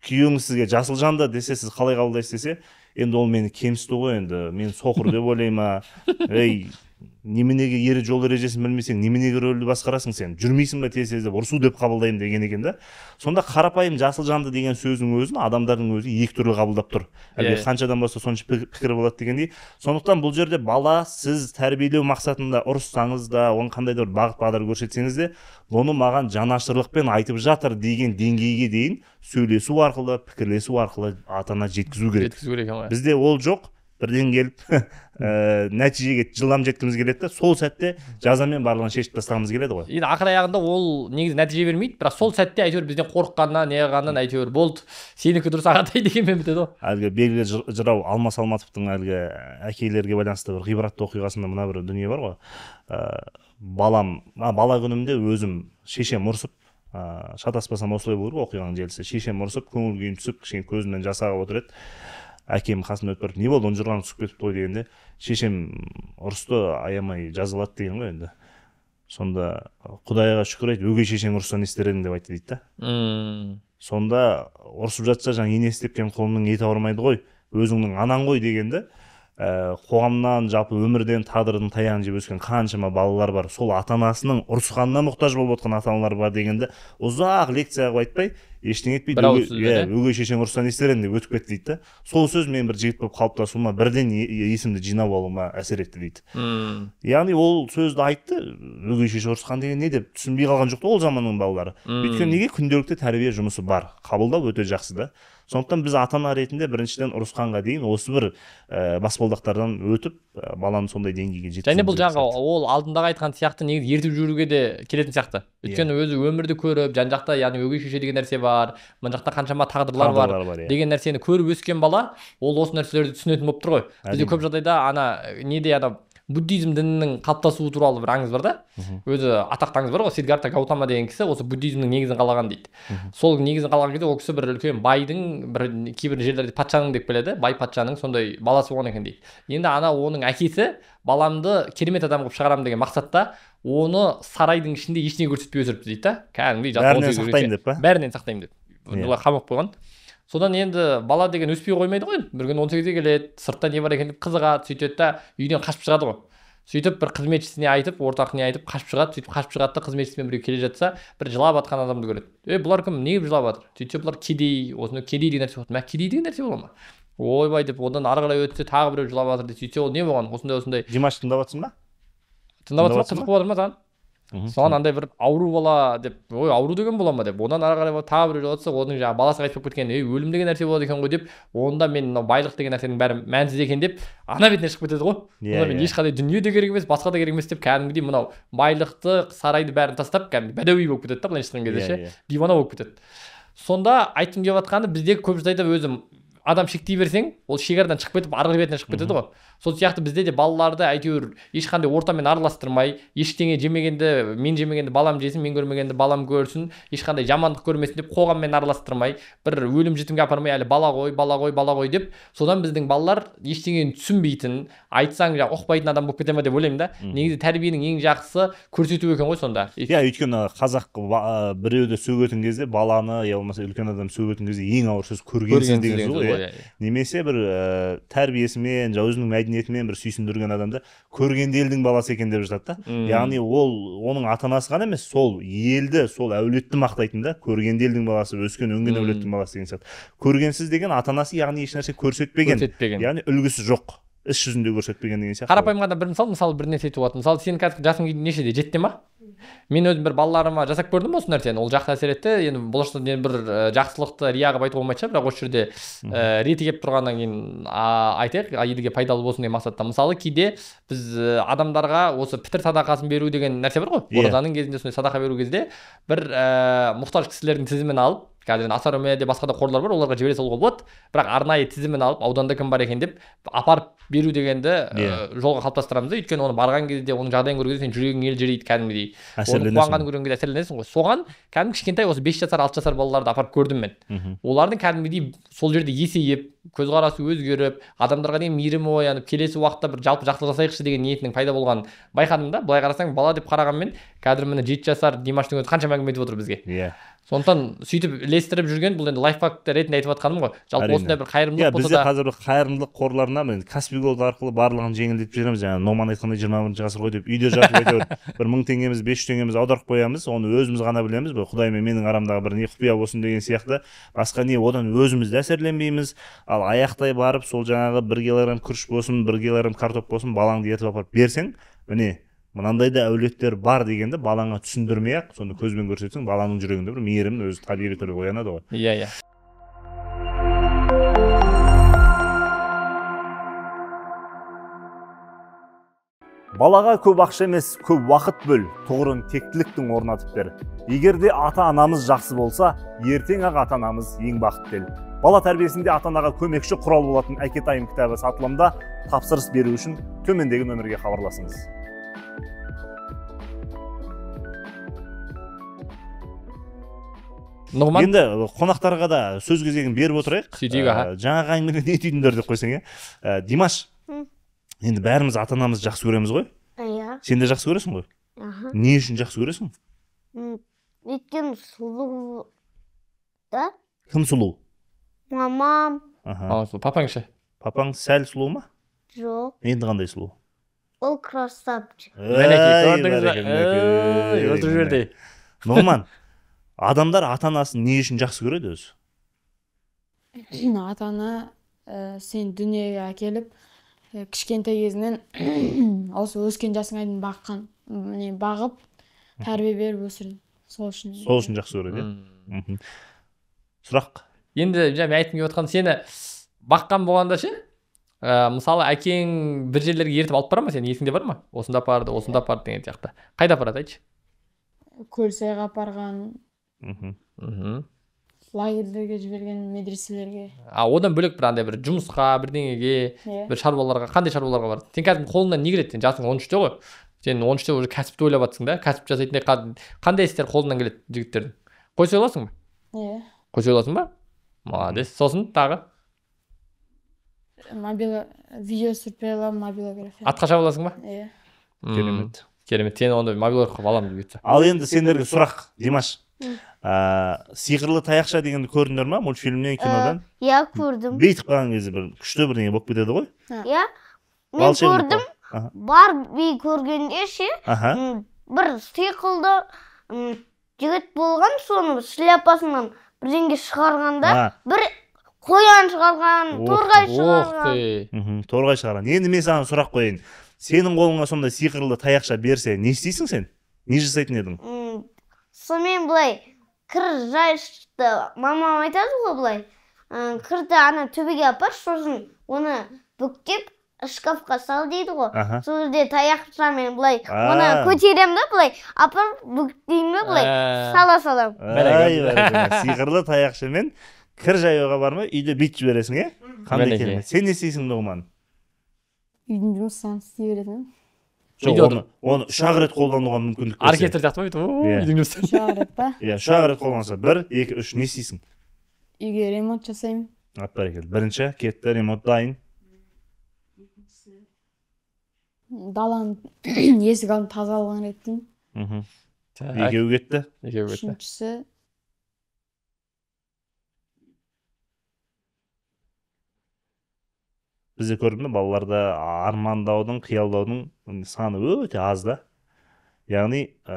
күйеуіңіз сізге жасыл жанды десе сіз қалай қабылдайсыз десе енді ол мені кемсіту ғой енді мен соқыр деп ойлай ма ей неменеге ері жол ережесін білмесең неменеге рөлді басқарасың сен жүрмейсің ба тез деп ұрсу деп қабылдаймын деген екен да сонда қарапайым жасыл жанды деген сөздің өзін адамдардың өзі екі түрлі қабылдап тұр қанша иә. қаншадан болса сонша пікір болады дегендей сондықтан бұл жерде бала сіз тәрбиелеу мақсатында ұрыссаңыз да оның қандай да бір бағыт бағдар көрсетсеңіз де бұны маған жанашырлықпен айтып жатыр деген деңгейге дейін сөйлесу арқылы пікірлесу арқылы ата ана жеткізу керек жеткізу керек бізде ол жоқ бірден келіп ә, (laughs) нәтижеге жылдам жеткіміз келеді да сол сәтте жазамен барлығын шешіп тастағымыз келеді ғой енді ақыр аяғында ол негізі нәтиже бермейді бірақ сол сәтте әйтеуір бізден қорыққаннан неғылғаннан әйтеуір болды сенікі дұрыс ағатай дегенмен бітеді ғой әлгі белгілі жырау алмас алматовтың әлгі әкелерге байланысты бір ғибратты оқиғасында мына бір дүние бар ғой ә, балам бала күнімде өзім шешем ұрысып ыыы э, шатаспасам осылай болу керек оқиғаның желісі шешем ұрысып көңіл күйім түсіп кішкене көзімнен жас ағып отыр еді әкем қасымда тұрып не болды оның жұрғаны түсіп кетіпті ғой дегенде шешем ұрысты аямай жазалады деген ғой енді сонда құдайға шүкір айт өгей шешең ұрысса не істер едің деп айтты дейді да сонда ұрысып жатса жаңа ене істеп құлынның еті ауырмайды ғой өзіңнің анаң ғой дегенді ә, қоғамнан жалпы өмірден тағдырдың таяғын жеп өскен қаншама балалар бар сол ата анасының ұрысқанына мұқтаж болып отқан ата аналар бар дегенді ұзақ лекция қылып айтпай ештеңе етпейді иә өгей шешең ұрса не істер деп өтіп кетті дейді да сол сөз мен бір жігіт болып қалыптасуыма бірден есімді жинап алуыма әсер етті дейді мм яғни ол сөзді айтты өгей шеше ұрысқан деген не деп түсінбей қалған жоқ та ол заманның балалары өйткені неге күнделікті тәрбие жұмысы бар қабылдау өте жақсы да сондықтан біз ата ана ретінде біріншіден ұрысқанға дейін осы бір ә, баспалдақтардан өтіп ә, э, баланы сондай деңгейге жеткізу және бұл жаңағы ол алдындағы айтқан сияқты негізі ертіп жүруге де келетін сияқты иә. өйткені өзі өмірді көріп жан жақта яғни өгей шеше деген нәрсе бар мына жақта қаншама тағдырлар, бар, иә. деген нәрсені көріп өскен бала ол осы нәрселерді түсінетін болып тұр ғой бізде көп жағдайда ана э, неде ана буддизм дінінің қалыптасуы туралы бір аңыз бар да өзі атақты аңыз бар ғой сидгарта гаутама деген кісі осы буддизмнің негізін қалаған дейді сол негізін қалаған кезде ол кісі бір үлкен байдың бір кейбір жерлерде патшаның деп келеді бай патшаның сондай баласы болған екен дейді енді ана оның әкесі баламды керемет адам қылып шығарамын деген мақсатта оны сарайдың ішінде ештеңе көрсетпей өсіріпті дейді да кәдімгідей бәрінен сақтаймын деп па бәрінен сақтаймын деп қамап қойған содан енді бала деген өспей қоймайды ғой бір күні он сегізге келеді сыртта не бар екен деп қызығады сөйтеді да үйден қашып шығады ғой сөйтіп бір қызметшісіне айтып ортақ не айтып қашып шығады сөйтіп қашып шығады да қызметшісімен біреу келе жатса бір жылап жатқан адамды көреді е бұлар кім неге жылап жатыр сөйтсе бұлар кедей осындай кедей деген нәрсе мә кедей деген нәрсе бола ма ойбай деп одан ары қарай өтсе тағы біреу жылап жатыр дейді сөйтсе ол не болған осындай осындай димаш тыңдап жатсың ба тыңдап жатыр ма қызық болып жатыр ма саған соған андай бір ауру бала деп ой ауру деген бола ма деп одан ары қарай тағы біреу оның жаңағы баласы қайтып болып кеткен ей өлім деген нәрсе болады екен ғой деп онда мен мынау байлық деген нәрсенің бәрі мәнсіз екен деп ана бетіне шығып кетеді ғой иә мен ешқандай дүние де керек емес басқа да керек емес деп кәдімгідей мынау байлықты сарайды бәрін тастап кәдімгі бәдәуи болып кетеді да былайша айтқан кезде ше болып кетеді сонда айтқым келіп жатқаны бізде көп жағдайда өзім адам шектей берсең ол шекарадан шығып кетіп арғы бетіне шығып кетеді ғой сол сияқты бізде де балаларды әйтеуір ешқандай ортамен араластырмай ештеңе жемегенді мен жемегенді балам жесін мен көрмегенді балам көрсін ешқандай жамандық көрмесін деп қоғаммен араластырмай бір өлім жітімге апармай әлі бала ғой бала ғой бала ғой деп содан біздің балалар ештеңені түсінбейтін айтсаң жаңағы ұқпайтын адам болып кете ма деп ойлаймын да негізі тәрбиенің ең жақсысы көрсету екен ғой сонда иә өйткені қазақ біреуді сөгетін кезде баланы я болмаса үлкен адамды сөгетін кезде ең ауыр сөз көргенсіз деген сөз ғой иә. Иә, иә. немесе бір ә, тәрбиесімен жаңағы өзінің мәдениетімен бір сүйсіндірген адамды көргенде елдің баласы екен деп жатады да яғни ол оның ата анасы ғана емес сол елді сол әулетті мақтайтын да көргенде елдің баласы өскен өнген әулеттің баласы деген сияқты көргенсіз деген ата анасы яғни ешнәрсе көрсетпеген көрсетпеген яғни үлгісі жоқ іс жүзінде көрсетпеген деген сияқты қарапайым ғана бір мысал мысалы бір нәрсе айтып болады мысалы сен қазір жасың нешеде жетіде ма мен өзім бір балаларыма жасап көрдім осы нәрсені ол жақсы әсер етті енді болашақта бір жақсылықты рия қылып айтуға болмайтын шығар бірақ осы жерде ә, реті келіп тұрғаннан кейін айтайық елге пайдалы болсын деген мақсатта мысалы кейде біз адамдарға осы пітір садақасын беру деген нәрсе бар ғой иә. оразаның кезінде сондай садақа беру кезде бір ә, мұқтаж кісілердің тізімін алып қазір енді асар де басқа да қорлар бар оларға жібере салуға болады бірақ арнайы тізімін алып ауданда кім бар екен деп апарып беру дегенді ә, жолға қалыптастырамыз да өйткені оны барған кезде оның жағдайын көрген кезде жүрегің елжірейді кәдімгідей оны қуанғанын көрген кезде әсерленесің ғой соған кәдімгі кішкентай осы бес жасар алты жасар балаларды апарып көрдім мен олардың кәдімгідей сол жерде есейіп көзқарасы өзгеріп адамдарға деген мейірімі оянып келесі уақытта бір жалпы жақсылық жасайықшы деген ниетінің пайда болғанын байқадым да былай қарасаң бала деп қарағанмен қазір міне жеті жасар димаштың өзі қаншама әңгіме айтып отыр бізге иә yeah. сондықтан сөйтіп ілестіріп жүрген бұл енді лайфхак ретінде айтып жатқаным ғой жалпы осындай бір қайырымдылық yeah, иә, бізде да... қазір қайырымдылық қорларына мен каспи голд арқылы барлығын жеңілдетіп жібереміз жаңағы номан айтқандай жиырма бірінші ғасыр ғой деп үйде жатып әйтеуір (laughs) бір мың теңгеміз бес жүз теңгеміз аударып қоямыз оны өзіміз ғана білеміз бір құдай мен менің арамдағы бір не құпия болсын деген сияқты басқа не одан өзіміз де әсерленбейміз ал аяқтай барып сол жаңағы бір килограмм күріш болсын бір килограмм картоп болсын балаңды ертіп апарып берсең міне мынандай да әулеттер бар дегенді балаңа түсіндірмей ақ соны көзбен көрсетсең баланың жүрегінде бір мейірім өзі табиғи түрде оянады ғой иә иә балаға көп ақша емес көп уақыт бөл тұғырын тектіліктің орнатып бер егер де ата анамыз жақсы болса ертең ақ ата анамыз ең бақытты ел бала тәрбиесінде ата анаға көмекші құрал болатын әкетайым кітабы сатылымда тапсырыс беру үшін төмендегі нөмірге хабарласыңыз нұғман енді қонақтарға да сөз кезегін беріп отырайық сөйтейік ә, әңгімеге не түйдіңдер деп қойсаң иә димаш енді бәріміз ата анамызды жақсы көреміз ғой иә сен де жақсы көресің ғой аха не үшін жақсы көресің өйткені сұлу да кім сұлу мамам аха сұлу папаң ше папаң сәл сұлу ма жоқ енді қандай сұлу ол красавчик мінекей нұғыман адамдар ата анасын не үшін жақсы көреді өзі ата ана э, сен дүниеге әкеліп Э, кішкентай кезінен (coughs) осы өскен жасыңа дейін баққан не бағып тәрбие беріп өсірдім сол үшін сол үшін жақсы көреді иә сұрақ енді жаңа мен айтқым келіп отқан сені баққан болғанда ше ә, мысалы әкең бір жерлерге ертіп алып бара ма сені есіңде бар ма осында апарды осында апарды деген сияқты қайда апарады айтшы көлсайға апарған мхм мхм лагерьлерге жіберген медреселерге а одан бөлек бір андай бір жұмысқа бірдеңеге yeah. Иә. бір шаруаларға қандай шаруаларға барады сен қазір қолыңнан не келеді сен жасың он үште ғой сен он үште уже кәсіпті ойлап жатрсың да кәсіп жасайтындай қандай істер қолыңнан келеді жігіттердің қой сойласың ба иә yeah. қой сойласың ба молодец сосын тағы мобила видео түсіріп бере аламын мобилография атқа шаба аласың ба иә керемет керемет сен онда мобилографқа аламын деп ал енді сендерге сұрақ димаш ә, сиқырлы таяқша дегенді көрдіңдер ма мультфильмнен кинодан иә көрдім бүйтіп қалған кезде бір күшті бірдеңе болып кетеді ғой иә мен көрдім барби көргенде ше бір сиқылды жігіт болған соны шляпасынан бірдеңе шығарғанда бір қоян шығарған торғай шығарған торғай шығарған енді мен саған сұрақ қояйын сенің қолыңа сондай сиқырлы таяқша берсе не істейсің сен не жасайтын едің сонымен былай кір жайшты мамам айтады ғой былай кірді ана төбеге апар сосын оны бүктеп шкафқа сал дейді ғой сол жерде таяқшамен былай оны көтеремін да былай апарып бүктеймін да былай сала саламын сиқырлы таяқшамен кір жаюға бармай үйде бүйтіп жібересің иә қандай керемет сен не істейсің нұғыман үйдің жұмыстарын істей беретін жоқ оны оны үш ақ рет қолдануға мүмкіндік берсе оркестр сияқты ма бүйтіп иә. үйдің жұмыстарын үш ақ рет па иә үш ақ рет қолданса бір екі үш не істейсің үйге ремонт жасаймын ап бәрекелді бірінші кетті ремонт дайын даланы (coughs) есік алдын тазалаған реттеймін мхм екеуі кетті екеуі кетті үшіншісі бізде көрдім да балаларда армандаудың қиялдаудың саны өте аз да яғни ә,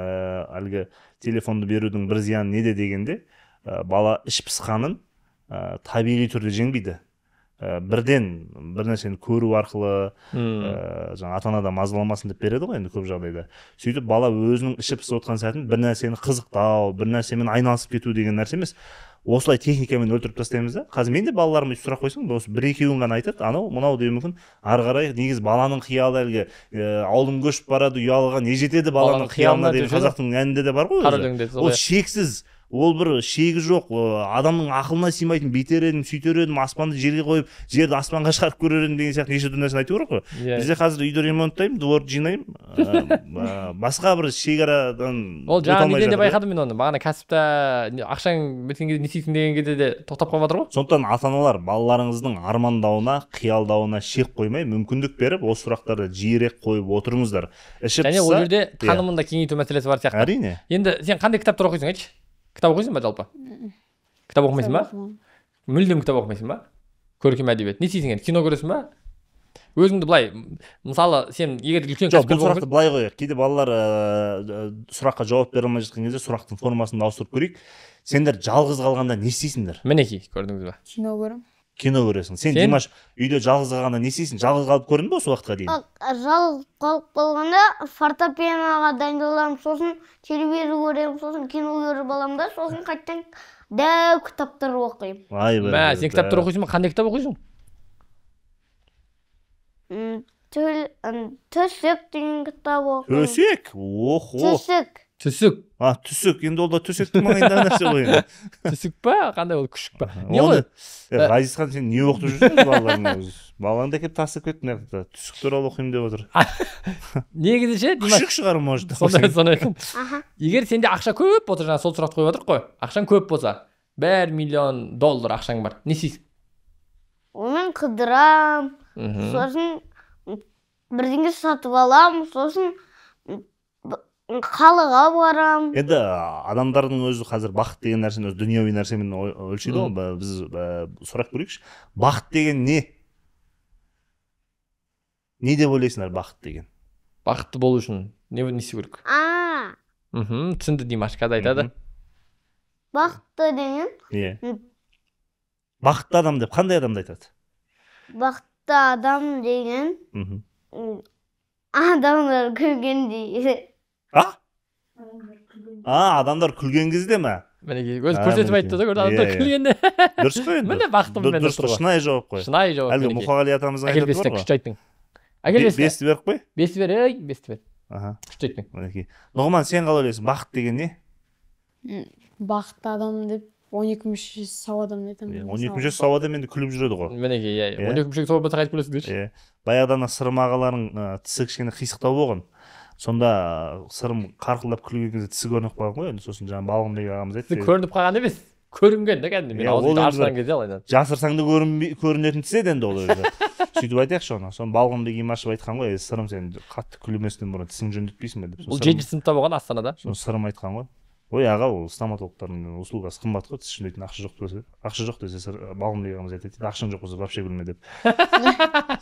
әлгі телефонды берудің бір зияны неде дегенде ә, бала іш пысқанын ә, э, табиғи түрде жеңбейді ә, бірден бір нәрсені көру арқылы ә, э, жаңағы ата анада мазаламасын деп береді ғой енді көп жағдайда сөйтіп бала өзінің іші пысып отқан сәтін бір нәрсені қызықтау бір нәрсемен айналысып кету деген нәрсе емес осылай техникамен өлтіріп тастаймыз да қазір мен де балаларыма сұрақ қойсаң осы бір екеуін ғана айтады анау мынау деуі мүмкін ары қарай негізі баланың қиялы әлгі ә, э, ауылым көшіп барады ұялыға не жетеді баланың қиялына деген қазақтың әнінде де бар ғой ол шексіз ол бір шегі жоқ адамның ақылына сыймайтын бүйтер едім сөйтер едім аспанды жерге қойып жерді аспанға шығарып көрер едім деген сияқты неше түрлі нәрсені айту керек қой иә бізде қазір үйді ремонттаймын дворды жинаймын басқа бір шекарадан ол жаңа неден де байқадым мен оны бағана кәсіпте ақшаң біткен кезде не істейсің деген кезде де тоқтап қалып жатыр ғой сондықтан ата аналар балаларыңыздың армандауына қиялдауына шек қоймай мүмкіндік беріп осы сұрақтарды жиірек қойып отырыңыздар іші және ол жерде иә. танымын да кеңейту мәселесі бар сияқты әрине енді сен қандай кітаптар оқисың айтшы кітап оқисың ба жалпы кітап оқымайсың ба мүлдем кітап оқымайсың ба көркем әдебиет не істейсің енді кино көресің ба өзіңді былай мысалы сен егер үлкен жоқ бұл сұрақты былай қояйық кейде балалар ыыы сұраққа жауап бере алмай жатқан кезде сұрақтың формасын ауыстырып көрейік сендер жалғыз қалғанда не істейсіңдер мінекей көрдіңіз ба кино көремін кино көресің сен, димаш үйде жалғыз қалғанда не істейсің жалғыз қалып көрдің ба? осы уақытқа дейін жалғыз қалып қалғанда фортепианоға дайындаламын сосын телевизор көремін сосын кино көріп аламын да сосын қайтадан дәу кітаптар оқимын айбай мә сен кітаптар оқисың ба қандай кітап оқисың төсек деген кітап оқимын төсек охо төсек түсік а түсік енді ол да төсектің маңайындағы нәрсе ғой енді түсік па қандай ол күшік па не ғой ғазизхан сен не оқытып жүрсің балаларыңа өзі балаңды әкеліп тастап кетті мына жақта түсік туралы оқимын деп отыр негізі ше күшік шығар может сондай сондай екен егер сенде ақша көп болса жаңа сол сұрақты қойып отырмық қой ақшаң көп болса бір миллион доллар ақшаң бар не істейсің оны қыдырамын сосын бірдеңе сатып аламын сосын қалаға барам енді адамдардың өзі қазір бақыт деген нәрсені өзі дүниеуи нәрсемен өлшейді ғой біз сұрақ көрейікші бақыт деген не не деп ойлайсыңдар бақыт деген бақытты болу үшін не істеу керек а мхм түсінді димаш қазір айтады бақытты деген иә бақытты адам деп қандай адамды айтады бақытты адам деген адамдар күлгендей а а адамдар күлген кезде ма мінекей өзі көрсетіп айтты да көрді адамдар күлгенде дұрыс қой енді міне бақытым мен дұрыс қой шынайы жауап қой шынайы жауап әлгі мұқағали атамызға әкелбестен күшті айттың әкелбесті бесті беріп қой бесті бер ей бесті бер аха күшті айттың мінекей нұғыман сен қалай ойлайсың бақыт деген не бақытты адам деп он екі мүшесі сау адам деп айтамын он екі мүшесі сау адам енді күліп жүреді ғой мінекей иә он екі мүшесі сау адам күлесің деші иә баяғыда ана сырмағаларың тісі кішкене қисықтау болған сонда сырым қарқылдап күлген кезде тісі көрініп қалған ғой енді сосын жаңағы балғын деген ағамыз айтты көрініп қалған емес көрінген да кәдімгі иә, мен ауызымды ашқан кезде алайын жасырсаң да көрінетін тіс еді енді ол өзі (laughs) сөйтіп айтайықшы оны соны балғынбек имашев айтқан ғой сырым сен қатты күлместен бұрын тісіңді жөндетпейсің бе деп сол жетінші сыныпта болған астанада соны сырым айтқан ғой ой аға ол стоматологтардың услугасы қымбат қой тіс жөндейтін ақша жоқ десе ақша жоқ десе балғын деген айтады ақшаң жоқ болса вообще күлме деп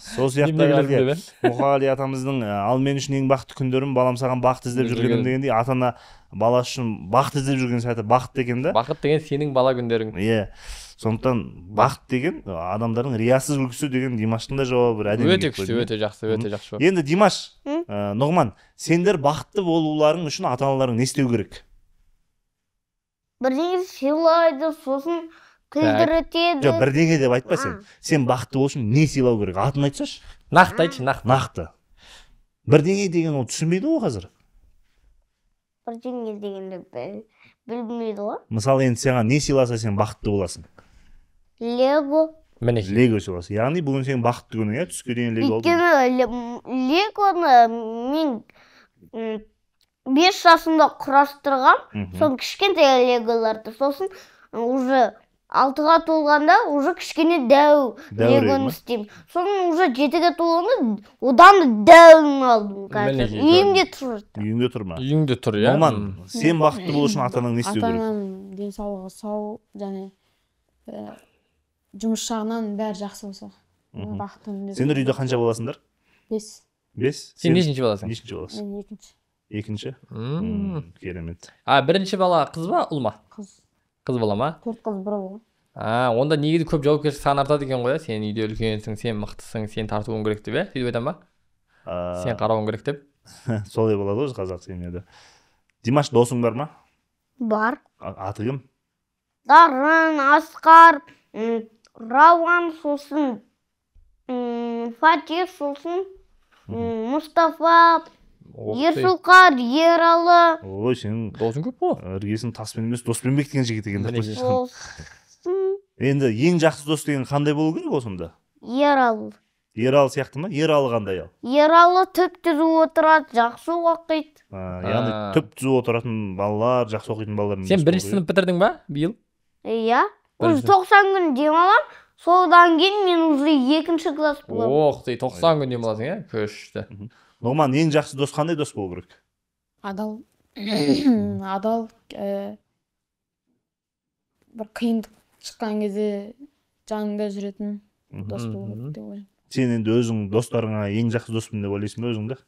сол сияқты мұқағали атамыздың ал мен үшін ең бақытты күндерім балам саған бақыт іздеп жүргенім дегендей ата ана баласы үшін бақыт іздеп жүрген сәті бақыт екен да бақыт деген сенің бала күндерің иә сондықтан бақыт деген адамдардың риясыз күлкісі деген димаштың да жауабы бір әдемі өте күшті өте жақсы өте жақсы енді димаш нұғман сендер бақытты болуларың үшін ата аналарың не істеу керек бірдеңе сыйлайды сосын күлдіртеді жоқ бірдеңе деп айтпа сен сен бақытты болу үшін не сыйлау керек атын айтсашы нақты айтшы нақты нақты бірдеңе деген ол түсінбейді ғой қазір бірдеңе дегенді білмейді ғой мысалы енді саған не сыйласа сен бақытты боласың лего мінекей лего сыйласа яғни бүгін сенің бақытты күнің иә түске дейін лего өйткені легоны мен бес жасымда құрастырғам сол кішкентай леголарды сосын уже алтыға толғанда уже кішкене дәу легоны істеймін сосын уже жетіге толғанда одан да дәуін алдым қазір үйімде тұр үйіңде тұр ма үйіңде тұр иә маман сен бақытты болу үшін ата анаң не істеу керек ата денсаулығы сау және жұмыс жағынан бәрі жақсы болса бақытты сендер үйде қанша баласыңдар бес бес сен нешінші баласың нешінші баласың мен екінші екінші керемет а бірінші бала қыз ба ұл ма қыз қыз бала ма төрт қыз бір ұл а онда негізі көп жауапкершілік саған артады екен ғой иә сен үйде үлкенсің сен мықтысың сен тартуың керек деп иә сөйтіп айтамын ба сен қарауың керек деп (laughs) солай болады ғой қазақ семьяда димаш досың бар ма бар аты кім дарын асқар рауан сосын фатих сосын мұстафа ер ералы ой сенің досың көп қой іргесін таспен емес доспен бекіткен жігіт екен енді ең жақсы дос деген қандай болу керек ол сонда ералы ералы сияқты ма ералы қандай ал ералы түп түзу отырады жақсы оқиды яғни түп түзу отыратын балалар жақсы оқитын балалар сен бірінші сынып бітірдің ба биыл иә уже тоқсан күн демаламын содан кейін мен уже екінші класс боламын ох ты тоқсан күн демаласың иә күшті нұғман ең жақсы дос қандай дос болу керек адал (coughs) адал ә, бір қиындық шыққан кезде жаныңда жүретін дос болу керек деп ойлаймын сен енді өзің достарыңа ең жақсы доспын деп ойлайсың ба өзіңді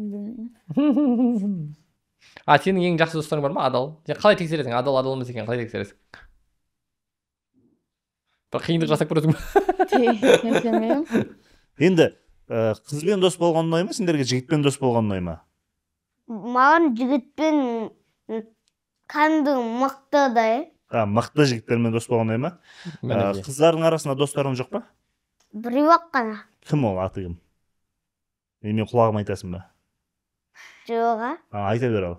білмеймін (laughs) а сенің ең жақсы достарың бар ма адал қалай тексересің адал адал емес екенін қалай тексересің бір қиындық жасап көресің ба енді ә, қызбен дос болған ұнай ма сендерге жігітпен дос болған ұнай ма маған жігітпен кәдімгі мықтыдай а мықты жігіттермен дос болған ұнай ма ә, э, қыздардың арасында достарың жоқ па біреу ақ қана кім ол аты кім е құлағым айтасың ба жоқ а айта бер ал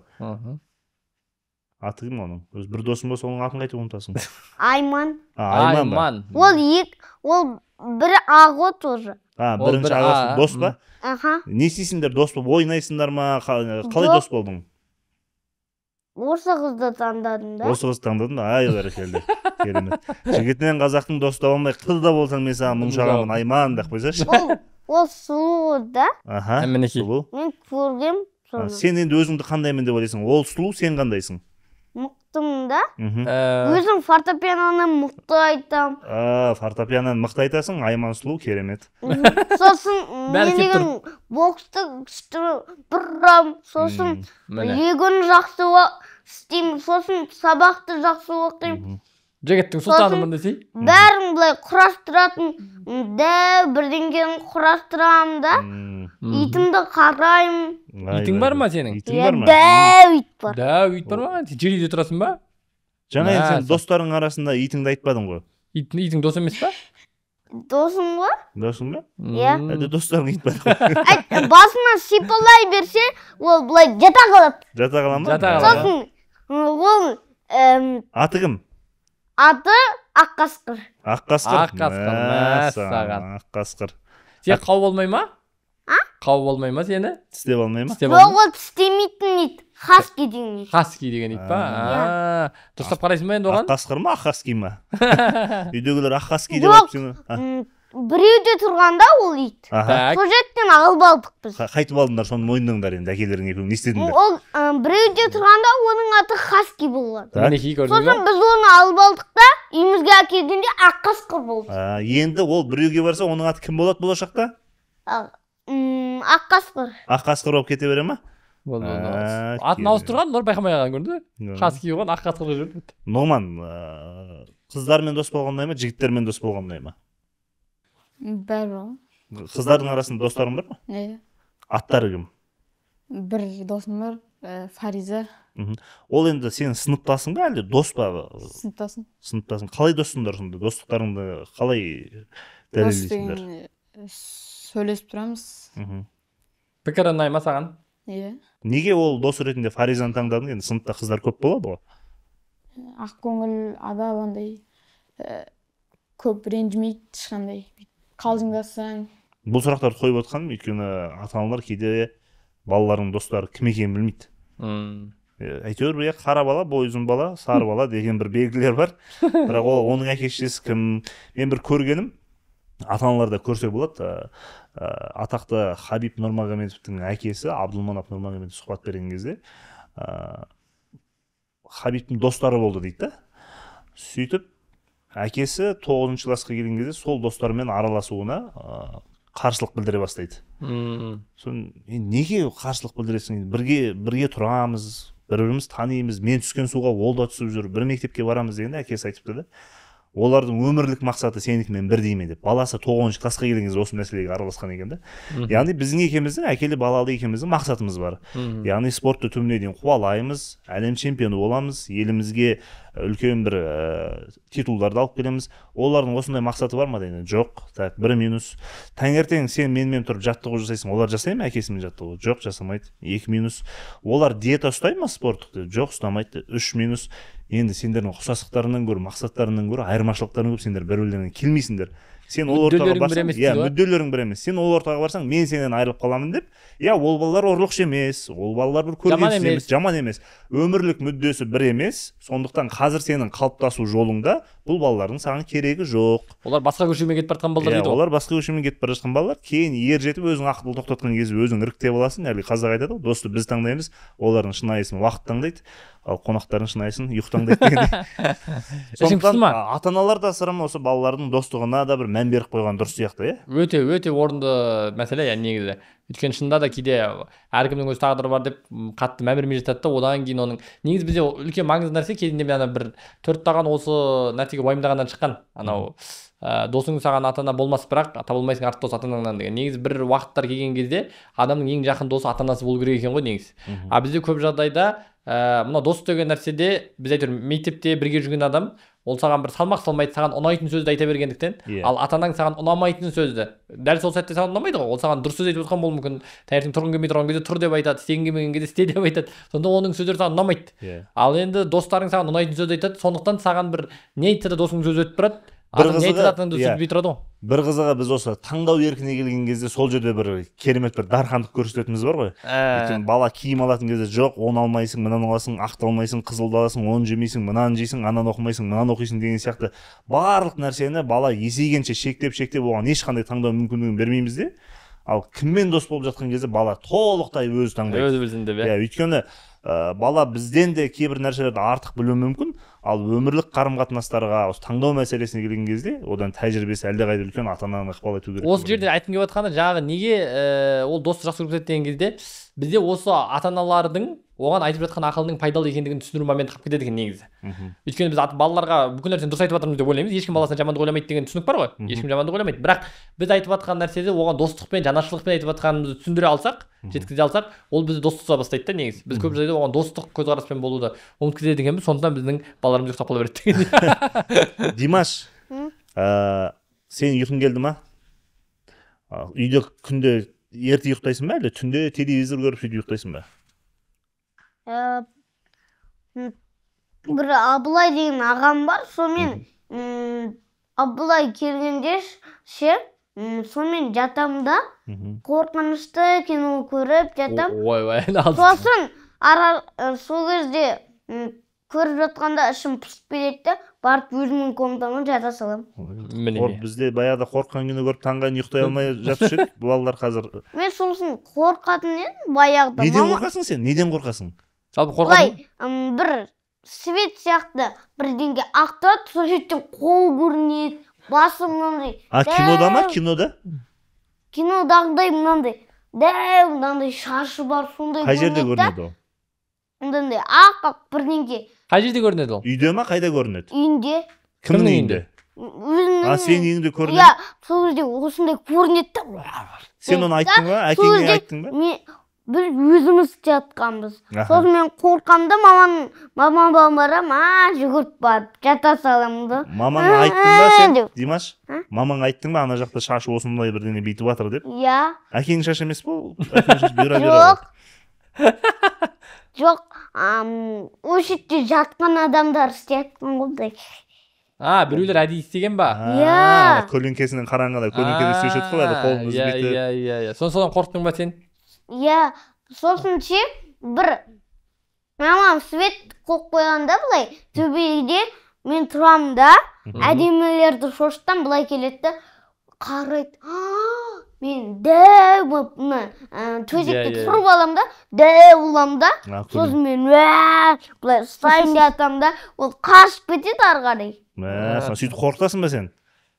аты кім оның өзі бір досың болса оның атын қайтіп ұмытасың айман айман ол екі ол бір а ғой тоже а бірінші ағасы дос па аха не істейсіңдер дос болып ойнайсыңдар ма э, қалай дос болдың осы қызды таңдадым да осы қызды таңдадың да ай бәрекелді керемет жігітінен қазақтың досы таба алмай қыз да болсаң мен саған мұң шағамын айман деп қойсайшы ол сұлу сұлу да аха мінекей мен көргемн сен енді өзіңді қандаймын деп ойлайсың ол сұлу сен қандайсың айттым да э, өзім фортепианоны мықты айтам. Э, фортепианоны мықты айтасың айман сұлу керемет сосын (laughs) мен деген боксты күшті бұрам сосын лигоны жақсы істеймін сосын сабақты жақсы оқимын жігіттің сұлтанымын десей бәрін былай құрастыратын дәу бірдеңені құрастырамын да итімді қараймын итің бар ма сенің итің бар ма дәу ит бар дәу ит бар ма жер үйде тұрасың ба жаңа енді сен достарың арасында итіңді айтпадың ғой итің дос емес па досым ғой досың ба иә әлде достарың ит па басынан сипалай берсе ол былай жата қалады жата қала ма жата қалады сосын ол аты кім аты аққасқыр аққасқыр аққасқыр мәссаған аққасқыр сен қауып алмай ма а қауып алмай ма сені тістеп алмай ма тістеп жоқ ол тістемейтін ит хаски деген ит хаски деген ит па дұрыстап қарайсың ба енді оған аққасқыр ма хаски ма үйдегілер хаски деп біреуде тұрғанда ол ит сол жерден алып алдық біз қайтып алдыңдар соны мойындаңдар енді әкелерің екеуің не істедіңдер ол біреуде тұрғанда оның аты хаски болған болады сосын біз оны алып алдық та үйімізге әкелгенде ақ қасқыр болды енді ол біреуге барса оның аты кім болады болашақта ақ қасқыр ақ қасқыр болып кете бере ма атын ауыстырған олар байқамай қалған көрінді хаски болған ақ қасқыр болып жүрді нұғман қыздармен дос болған ұнай ма жігіттермен дос болған ұнай ма бар ғой қыздардың арасында достарың бар ма иә аттары кім бір досым бар ә, фариза мхм ол енді сенің сыныптасың ба әлде дос па сыныптасым сыныптасың қалай доссыңдар сонда достықтарыңды қалай дәлелдейсіңдер сөйлесіп тұрамыз мхм пікірі ұнай ма саған иә неге ол дос ретінде фаризаны таңдадың енді сыныпта қыздар көп болады ғой ақкөңіл адал андай ә, көп ренжімейді ешқандай қалжыңдасаң бұл сұрақтарды қойып отқаным өйткені ата аналар кейде балаларының достары кім екенін білмейді мм әйтеуір иә қара бала ұзын бала сары бала деген бір белгілер бар (laughs) бірақ ол оның әке шешесі кім мен бір көргенім ата аналарда көрсе болады ыыы ә, ә, атақты хабиб нұрмағамедовтің әкесі абдулманап нұрмағамбетов сұхбат берген кезде ә, хабибтің достары болды дейді да сөйтіп әкесі тоғызыншы классқа келген кезде сол достарымен араласуына ә, қарсылық білдіре бастайды мм соны неге қарсылық білдіресің бірге бірге тұрамыз бір бірімізді танимыз мен түскен суға ол да түсіп жүр бір мектепке барамыз дегенде әкесі айтыпты да олардың өмірлік мақсаты сенікімен бірдей ме деп баласы тоғызыншы классқа келген кезде осы мәселеге араласқан екен да яғни біздің екеуміздің әкелі балалы екеуміздің мақсатымыз бар яғни спортты түбіне дейін қуалаймыз әлем чемпионы боламыз елімізге үлкен бір ә, титулдарды алып келеміз олардың осындай мақсаты бар ма деген жоқ так бір минус таңертең сен менімен тұрып жаттығу жасайсың олар жасай ма әкесімен жаттығу жоқ жасамайды екі минус олар диета ұстай ма спорттық жоқ ұстамайды үш минус енді сендердің ұқсастықтарыңнан гөрі мақсаттарыңнан гөрі айырмашылықтарың көп сендер бір бірлеріңе келмейсіңдер сен ол ортаға барсаң иә мүдделерің бір емес сен ол ортаға барсаң мен сенен айырылып қаламын деп иә ол балалар ұрлықшы емес ол балалар бір жаман емес жаман емес өмірлік мүддесі бір емес сондықтан қазір сенің қалыптасу жолыңда бұл балалардың саған керегі жоқ олар басқа көшемен кетіп бара жатқан балалар иә, дейді ғой олар басқа көшемен кетіп бара жатқан балалар кейін ер жетіп өзің ақылды тоқтатқан кезде өзің іріктеп аласың әлгі қазақ айтады ғой досты біз таңдаймыз олардың шынайысын уақыт таңдайды ал қонақтардың шынайысын ұйқы таңдайды (laughs) дегендей ата аналар да сырым осы балалардың достығына да бір мән беріп қойған дұрыс сияқты иә өте өте орынды мәселе яғни негізі өйткені шынында да кейде әркімнің өз тағдыры бар деп қатты мән бермей жатады да одан кейін оның негізі бізде үлкен маңызды нәрсе кезінде мен ана бір төрт таған осы нәрсеге уайымдағаннан шыққан анау ә, досың саған ата ана болмас бірақ табылмайсың артық дос ата анаңнан деген негізі бір уақыттар келген кезде адамның ең жақын досы ата анасы болу керек екен ғой негізі ал бізде көп жағдайда ә, э, мына дос деген нәрседе біз әйтеуір мектепте бірге жүрген адам ол саған бір салмақ салмайды саған ұнайтын сөзді айта бергендіктен yeah. Иә. ал ата анаң саған ұнамайтын сөзді дәл сол сәтте саған ұнамайды ғой ол саған дұрыс сөз айтып отқан болуы мүмкін таңертең тұрғың келмей тұрған кезде тұр деп айтады істегің келмеген кезде істе деп айтады сонда оның сөздері саған ұнамайды yeah. Иә. ал енді достарың саған ұнайтын сөзді айтады сондықтан саған бір не айтса да досыңның сөзі өтіп тұрады бір қызығы иә. ғой бір қызығы біз осы таңдау еркіне келген кезде сол жерде бір керемет бір дархандық көрсететініміз бар ғой ә. өйткені бала киім алатын кезде жоқ оны алмайсың мынаны аласың ақты алмайсың қызылды аласың оны жемейсің мынаны жейсің ананы оқымайсың мынаны оқисың деген сияқты барлық нәрсені бала есейгенше шектеп шектеп оған ешқандай таңдау мүмкіндігін бермейміз де ал кіммен дос болып жатқан кезде бала толықтай өзі таңдайды өзі білсін деп иә. иә өйткені бала бізден де кейбір нәрселерді артық білуі мүмкін ал өмірлік қарым қатынастарға осы таңдау мәселесіне келген кезде одан тәжірибесі әлдеқайда үлкен ата ананың ықпал ету керек осы жерде айтқым келіп жатқаны жаңағы неге э, ол досты жақсы көріп кетеді деген кезде бізде осы ата аналардың оған айтып жатқан ақылының пайдалы екендігін түсіндіру моменті қалып кетеді екен негізі мхм өйткені біз балаларға бүкіл нәрсені дұрыс айтып жатырмыз деп ойлаймыз ешкім баласына жамандық ойламайды деген түсінік бар ғой ешкім жамандық ойламайды бірақ біз айтып жатқан нәрседе оған достықпен жанашырлықпен айтып жатқанымызды түсіндіре алсақ жеткізе алсақ ол бізді дос тұса бастайды да негізі біз көп жағдайда оған достық көзқараспен болуды ұмытып кетеді екенбіз сондықтан біздің балаларымыз ұйықтап қала береді деген (laughs) димаш ыыы ә, сенің ұйқың келді ма үйде күнде ерте ұйықтайсың ба әлде түнде телевизор көріп сөйтіп ұйықтайсың ба бір абылай деген ағам бар сонымен абылай келгенде ше сонымен жатамын да қорқынышты кино көріп жатам Ой-ой-ой, сосын ара сол кезде көріп жатқанда ішім пысып кетеді барып өзімнің комнатама жата саламын міне бізде баяғыда қорыққан күні көріп таңға ұйықтай алмай жатушы едік (laughs) балалар қазір мен сосын қорқатын едім баяғыда неден қорқасың сен неден қорқасың жалпы қорқай бір свет сияқты бірдеңе ақ тұрады сол жерден қол көрінеді басы мынандай а кинода ма кинода кинодағыдай мынандай дәу мынандай шашы бар сондай қай жерде көрінеді ол мындай аппақ бірдеңке қай жерде көрінеді ол үйде ма қайда көрінеді үйінде кімнің үйінде өзінің а сенің үйіңде көрінеді иә сол кезде осындай көрінеді да сен оны айттың ба әкеңе айттың ба мен біз өзіміз жатқанбыз сосын мен қорқамын да мамам мамам барамын а жүгіріп барып жата саламын да мамаңа айттың ба сен димаш мамаңа айттың ба ана жақта шашы осындай бірдеңе бүйтіп жатыр деп иә әкеңнің шашы емес па ол (laughs) жоқ (laughs) жоқ жерде жатқан адамдар істейтін ғой а біреулер әдейі істеген ба иә көлеңкесінен қараңғыда көлеңкеде істеуші қолады, ғой қолын үзбейтіп иә иә иә содан қорықтың ба сен иә сосын ше бір мамам свет қойып қойғанда былай төбеде мен тұрамын да әдемілерді шошытам былай келеді да қарайды мен дәу болып мына төсекті иә, иә. тұрып аламын да дәу боламын да сосын мен былай ұстаймын деп жатамын да ол қашып кетеді ары қарай мәссаған сөйтіп қорқытасың ба сен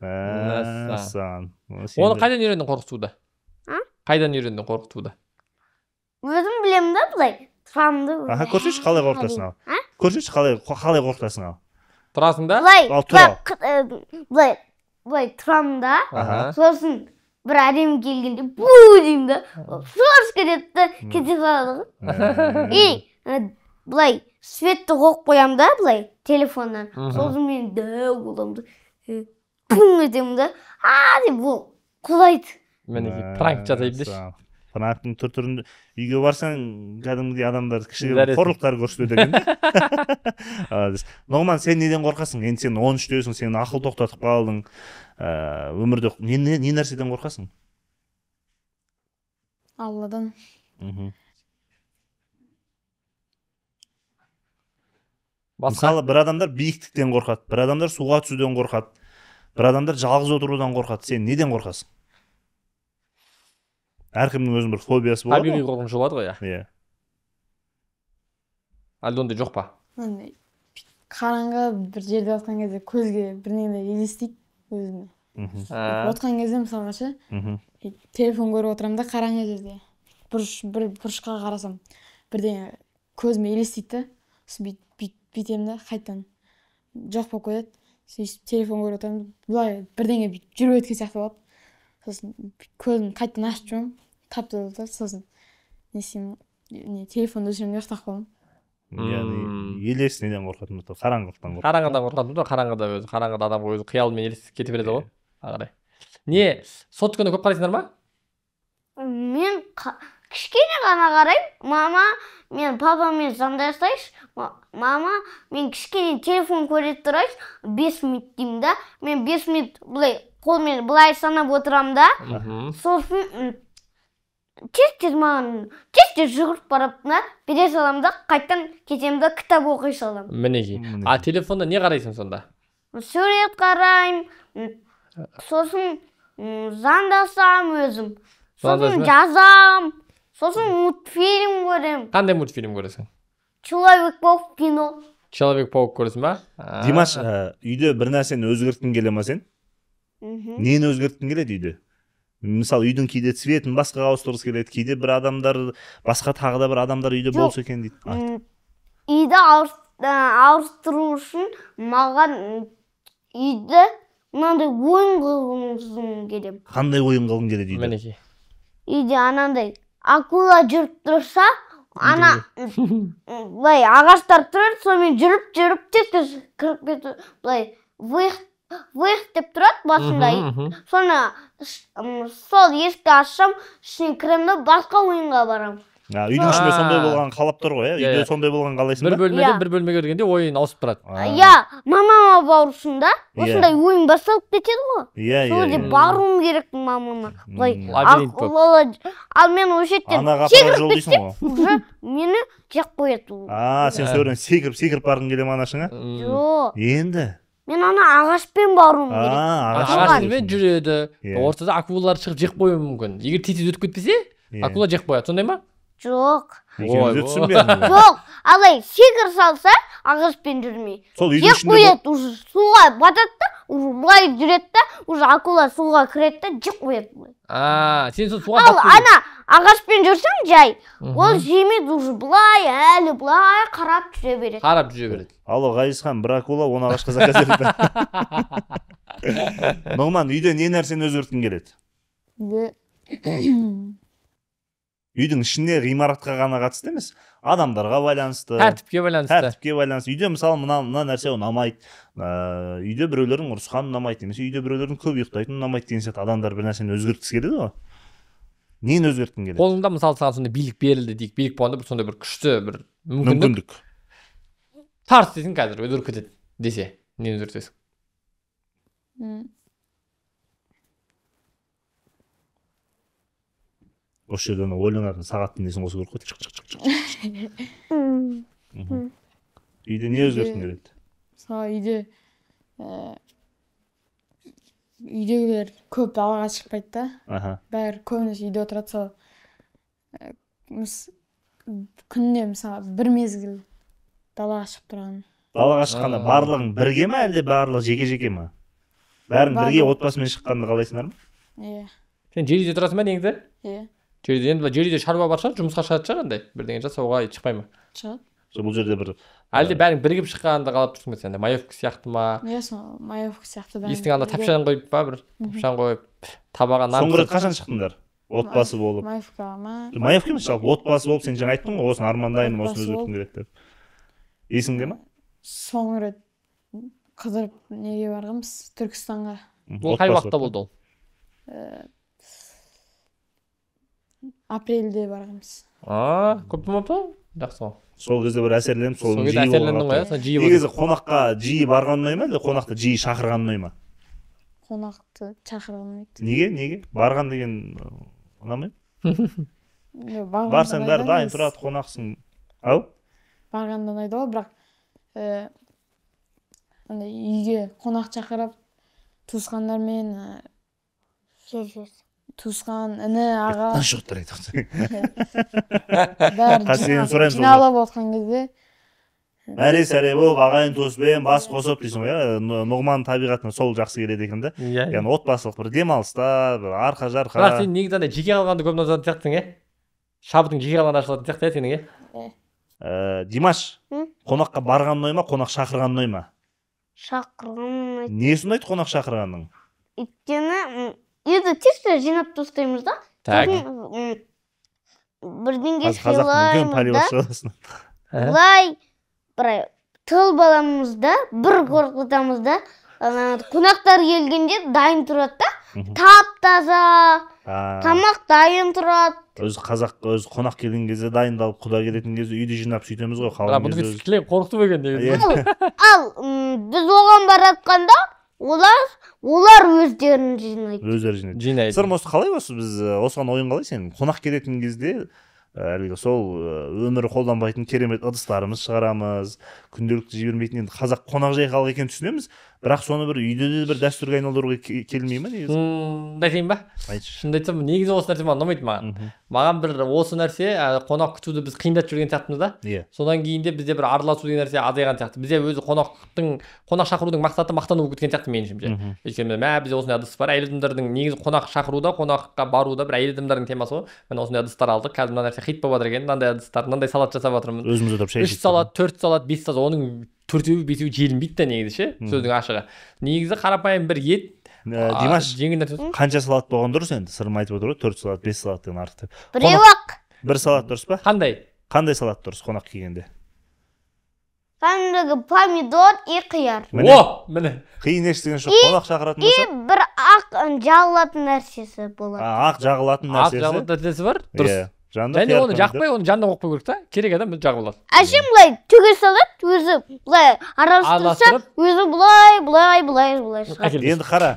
мәссаған оны қайдан үйрендің қорқытуды а қайдан үйрендің қорқытуды өзім білемін да былай тұрамын да аха көрсетші қалай қорқытасың ал көрсетші қалай қалай қорқытасың ал тұрасың да былай э, былай былай тұрамын да сосын бір әдемі келгенде бу деймін да форс кетеді да кете қалады ғой и былай светті қойып қоямын да былай телефоннан сосын мен дәу боламын да етемін да а деп ол құлайды мінекей пранк жасаймын деші пранктың түр түрін үйге барсаң кәдімгідей адамдар кішігірім қорлықтар көрсетеді екен нұғыман сен неден қорқасың енді сен он үштесің сен ақыл тоқтатып қалдың ә, өмірде не, не, нәрседен қорқасың алладан мхм мысалы бір адамдар биіктіктен қорқады бір адамдар суға түсуден қорқады бір адамдар жалғыз отырудан қорқады сен неден қорқасың әркімнің өзінің бір фобиясы болады табиғи қорқыныш болады ғой иә иә әлде ондай жоқ па қараңғы бір жерде жатқан кезде көзге бірдеңе елестейді өзіме мхм отқан кезде мысалға ше телефон көріп отырамын да қараңғы жерде бұрыш бір бұрышқа қарасам бірдеңе көзіме елестейді да сосын бүйтіп бүйтемін да қайтадан жоқ болып кетеді сөйтіп телефон көріп отырамын былай бірдеңе бүйтіп жүріп өткен сияқты болады сосын көзімді қайтадан ашып жүрмін тап таза сосын не істеймін не телефонды өшіремін де ұйықтап қаламын яғни елес неден қорқатын болса қараңғылықтан қараңғылықтан қараңғыдан қорқатын болса қараңғыда өзі қараңғыда адам өзі қиялымен елес кете береді ғой ары қарай не сотканы көп қарайсыңдар ма мен кішкене ғана қараймын мама мен папамен звондасайшы мама мен кішкене телефон көре тұрайыншы бес минут деймін да мен бес минут былай қолмен былай санап отырамын да сосын тез тез маған тез тез жүгіріп мына бере саламын да қайтадан кетемін да кітап оқи саламын мінекей а телефонда не қарайсың сонда сурет қараймын сосын звондасам өзім сосын жазам сосын мультфильм көремін қандай мультфильм көресің человек паук кино человек паук көресің ба димаш үйде бір нәрсені өзгерткің келе ма сен нені өзгерткің келеді үйде мысалы үйдің кейде цветін басқаға ауыстырғысы келеді кейде бір адамдар басқа тағы да бір адамдар үйде болса екен дейді үйді ә, ауыстыру үшін маған үйді мынандай ойын қылғым келеді қандай ойын қылғың келеді үйде мінекей үйде анандай акула жүріп тұрса ана былай ағаштар тұрады сонымен жүріп жүріп тез кіріп кету былай Выйдіп тұрады басында соны сол есікті ашсам ішінен кіремін басқа ойынға барамын үйдің ішінде сондай болған қалап тұр ғой иә, иә үйде иә. сондай болған қалайсың бір бөлмеден иә. бір бөлмеге кіргенде ойын ауысып тұрады иә мамама да осындай ойын басталып кетеді ғой иә сол жерде баруым керек мамама былай ал мен осы жерден секіріп кетсем уже мені жеп қояды а сен ә. сол секіріп секіріп барғың келе ма анашыңа жоқ енді мен ана ағашпен баруым керек ағашпен жүреді иә. ортада акулалар шығып жеп қоюы мүмкін егер тез тез өтіп кетпесе иә. акула жеп қояды сондай ма жоқ екеуміз де түсінбедім жоқ алай фигур салса ағашпен жүрмей жеп қояды уже суға батады да уже былай жүреді да уже акула суға кіреді да жеп қояды былай сен сол суға ал ана ағашпен жүрсең жай ол жемейді уже былай әлі былай қарап жүре береді қарап жүре береді алло ғазизхан бір акула он ағашқа заказ етті (laughs) нұғман үйде не нәрсені өзгерткің келеді үйдің ішіне ғимаратқа ғана қатысты емес адамдарға байланысты тәртіпке байланысты тәртіпке байланысты үйде мысалы мына мына нәрсе ұнамайды ыыы ә, үйде біреулердің ұрысқаны ұнамайды немесе үйде біреулердің көп ұйықтайтыны ұнамайды деген сияқты адамдар бір нәрсені өзгерткісі келеді ғой нені өзгерткің келеді қолыңда мысалы саған сондай билік берілді дейік билік болғанда бір сондай бір күшті бір мүмкіндік, мүмкіндік. тарс дейсің қазір өзгеріп кетеді десе нені өзгертесің осы жерде ана ойланатын сағаттың несін қосу керек қой чық чық үйде не өзгерткің келеді мысалы үйде үйдегілер көп далаға шықпайды да аха бәрі көбінесе үйде отырады сол күніне мысалы бір мезгіл далаға шығып тұрған далаға шыққанда барлығың бірге ма әлде барлығы жеке жеке ма бәрің бірге отбасымен шыққанды қалайсыңдар ма иә сен жер үйде тұрасың ба негізі иә жерде енді мына үйде шаруа бар шығар жұмысқа шығатын шығар андай бірдеңе жасауға шықпай ма шығады бұл жерде бір әлде бәрің бірігіп шыққанды қалап тұрсың ба сен андай маевка сияқты ма иә сол маевка сияқты есіктің алдына тапшаны қойып па бір тапшаны қойып табаға нан соңғы рет қашан шықтыңдар отбасы болып маевкаға ма маевка емес жалпы отбасы болып сен жаңа айттың ғой осыны армандаймын осыны өзгерткім келеді деп есіңде ма соңғы рет қыдырып неге барғанбыз түркістанға ол қай уақытта болды ол апрельде барғанбыз а көп болмапты жақсы ғой сол кезде бір әсерленіп сол кезде әсерлендің ғой иә жиі негізі қонаққа жиі барған ұнай ма әлде қонақты жиі шақырған ұнай ма қонақты шақырған ұнайды неге неге барған деген ұнамай ма барсаң бәрі дайын тұрады қонақсың ау барғанда ұнайды ғой бірақ андай үйге қонақ шақырып туысқандармен туысқан іні аға тыныш отыр бәрі сенен сұраймыз жиналып отқан кезде мәре сәре болып ағайын туыспен бас қосып дейсің ғой иә э, нұғманның табиғатына сол жақсы келеді екен да иә яғни отбасылық бір демалыста бір арқа жарқа бірақ сен негізі андай жеке қалғанды көп ұнататын сияқтысың иә э? шабытың жеке қалғанда ашылатын сияқты иә э, сенің иә димаш қонаққа барған ұнай ма қонақ шақырған ұнай ма шақырған несі ұнайды қонақ шақырғанның өйткені үйді жинап тастаймыз да так бірдеңе сыйлаймыз былай былай тыл баламыз да бір қорқытамыз да қонақтар келгенде дайын тұрады да тап таза тамақ дайын тұрады өзі қазақ өзі қонақ келген кезде дайындалып құда келетін кезде үйді жинап сөйтеміз ғой қалған кезде тікілей қорқытып екен деген ал біз оған баратқанда олар олар өздерін жинайды өздері жинайды жинайды сырым осы қалай осы біз осыған ойын қалай сен қонақ келетін кезде әлгі сол өмірі қолданбайтын керемет ыдыстарымыз шығарамыз күнделікті жей енді қазақ қонақжай халық екенін түсінеміз бірақ соны бір үйде де бір дәстүрге айналдыруға келмей ма негізі шынымды айтайын ба айтшы шынымды айтсам негізі осы нәрсе маған ұнамайды маған маған бір осы нәрсе қонақ күтуді біз қиындатып жүрген сияқтымыз да иә содан кейін де бізде бір араласу деген нәрсе азайған сияқты бізде өзі қонақтың қонақ шақырудың мақсаты мақтану болып кеткен сияқты меніңше өйткені мә бізде осындай ыдыс бар әйел адамдардың негізі қонақ шақыруда қонаққа баруда бір әйел адамдардың темасы ғой міне осындай ыдыстар алдық қазір мына нәрсе хит болып жатыр екен мынандай ыдыстар мынандай салат жасап жатырмын өзіміз отырып шай үш салат төрт салат бес салат оның төртеуі бесеуі желінбейді да негізі ше сөздің ашығы негізі қарапайым бір ет димаш қанша салат болған дұрыс енді сырым айтып отыр ғой төрт салат бес салаттан артық деп біреу ақ бір салат дұрыс па қандай қандай салат дұрыс қонақ келгенде кәдімгі помидор и қияр о міне қиын ештеңе жоқ қонақ шақыратын болса и бір ақ жағылатын нәрсесі болады ақ жағылатын нәрсесі ақ жағылатын нәрсесі бар дұрыс және оны жақпай оны жанына қойып керек та керек адам жағып алады әшейін былай төге салады өзі былай араластырса өзі былай былай былай былай шығады енді қара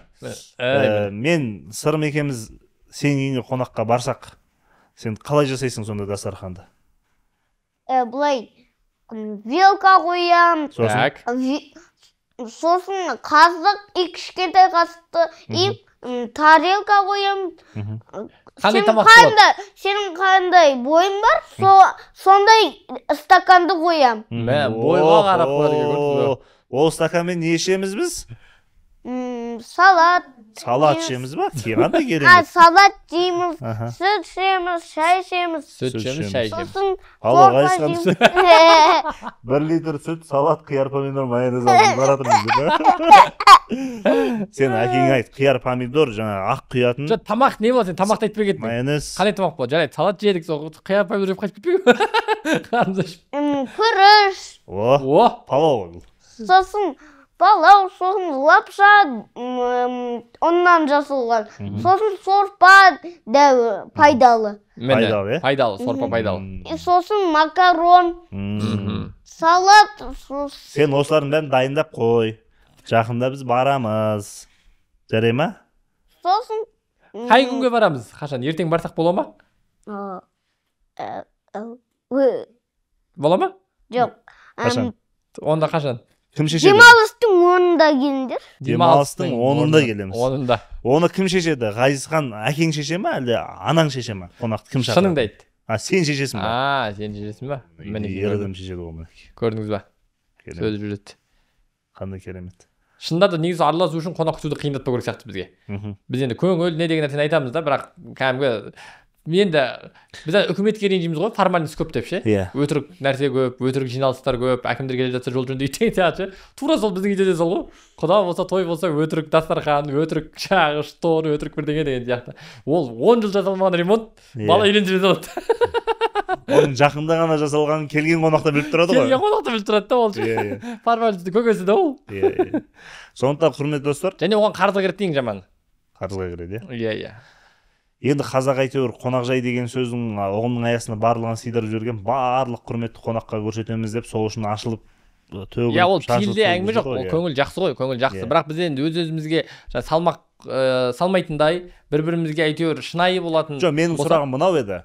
э, мен сырым екеуміз сенің үйіңе қонаққа барсақ сен қалай жасайсың сонда дастарханды э, былай вилка қоямын сосын сосын қазық и кішкентай қазықты и тарелка қоямын сенің қандай сенің қандай бойың бар сондай стаканды қоямын мә бойға қарап ол стаканмен не ішеміз біз салат салат ішеміз ба қандай керемет салат жейміз сүт жейміз, шай жейміз. сүт жейміз, шай еміз сосын 1 литр сүт салат қияр помидор майонез алаты сен әкеңе айт қияр помидор және ақ құятын жоқ тамақ не болады сен тамақты айтпай майонез Қалай тамақ болады Жай, салат жедік сол қияр помидор жеп қайтып кетпейі ба қарнымызды о, палау сосын палау сосын лапша оннан жасалған сосын сорпа пайдалы пайдалы пайдалы сорпа пайдалы сосын макарон салат сен осылардың бәрін дайындап қой жақында біз барамыз жарай ма сосын қай күнге барамыз қашан ертең барсақ бола ма э, э, бола ма жоқ онда қашан кім шешеді демалыстың онында келіңдер демалыстың онында келеміз онында оны кім шешеді ғазизхан әкең шеше ма әлде анаң шеше ма қонақты кім шақырады шыныңды айт а сен шешесің ба а сен шешесің ба міне ер адам шешеді ғой мінекей көрдіңіз ба сөз жүреді қандай керемет шынында да негізі араласу үшін қонақ күтуді қиындатпау керек сияқты бізге біз енді көңіл не деген нәрсені айтамыз да бірақ кәдімгі енді біз үкіметке ренжиміз ғой формальность көп деп ше иә өтірік нәрсе көп өтірік жиналыстар көп әкімдер келе жатса жол жөндейді деген сияқты ше тура сол біздің үйде де сол ғой құда болса той болса өтірік дастархан өтірік жаңағы штор өтірік бірдеңе деген сияқты ол он жыл жасалмаған ремонт иә. бала үйлендіре салады (laughs) оның жақында ғана жасалғанын келген қонақта біліп тұрады ғой келген қонақта біліп тұрады да ол иә иә (laughs) формальностьтың көкесі да ол иә иә сондықтан құрметті достар және оған қарызға кіреді ең жаманы қарызға кіреді иә иә иә енді қазақ әйтеуір қонақжай деген сөздің ұғымның аясына барлығын сыйдырып жіберген барлық құрметті қонаққа көрсетеміз деп сол үшін ашылып төгіп иә ол пейілде әңгіме жоқ ол иә. көңіл жақсы ғой көңіл жақсы иә. бірақ біз енді өз өзімізге салмақ салмайтындай бір бірімізге әйтеуір шынайы болатын жоқ менің сұрағым мынау еді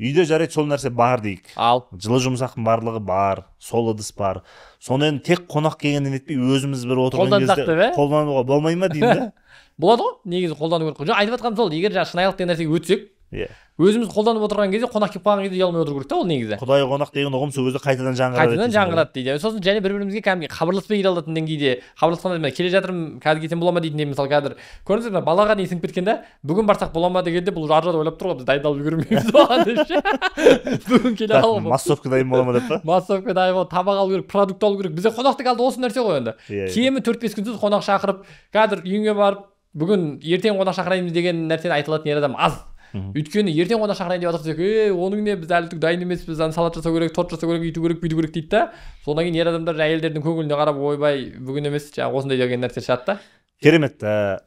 үйде жарайды сол нәрсе бар дейік ал жылы жұмсақтың барлығы бар сол ыдыс бар соны енді тек қонақ келгеннен етпей өзіміз бір отырған кезде қолдануға болмай ма деймін да (laughs) болады ғой негізі қолдану керек жоқ айтып жатқаным сол егер жаңағы шынайылық деген нәрсеге өтсек иә өзіміз қолданып отырған кезде қонақ келіп қалған кезде ұялмай отыру керек та ол негізі құдай қонақ деген ұғым сол кезде қайтадан жаңғырады қайтадан жаңғырады дейді сосын және бір бірімізге кәдімгі хабарласпай келе алатын деңгейде хабарласқанда мен келе жатырмын қазір кетсем бола ма де мысалы қазір көрдіңіз ба балаға дейін сіңіп кеткен да бүгін барсақ бола ма дегенде бұл ар жағы ойлап тұр ғой біз дайындалып үлгермейміз (laughs) оған деп (laughs) бүгін келе алып массовка дайын бола ма деп па (laughs) массовка дайын бол тамақ алу керек продукт алу керек бізде қонақтың алды осы нәрсе ғой енді иә, иә. кемі төрт бес күнсіз қонақ шақырып қазір үйіңе барып бүгін ертең қонақ шақыраймыз деген нәрсені айта алатын ер адам аз өйткені ертең қонақ шақырайын деп десек ей оның не біз әлі түк дайын емеспіз ана салат жасау керек торт жасау керек үйту керек бүйту керек дейді да содан кейін ер адамдар әйелдердің көңіліне қарап ойбай бүгін емес жаңағы осындай деген нәрсе шығады да керемет ә,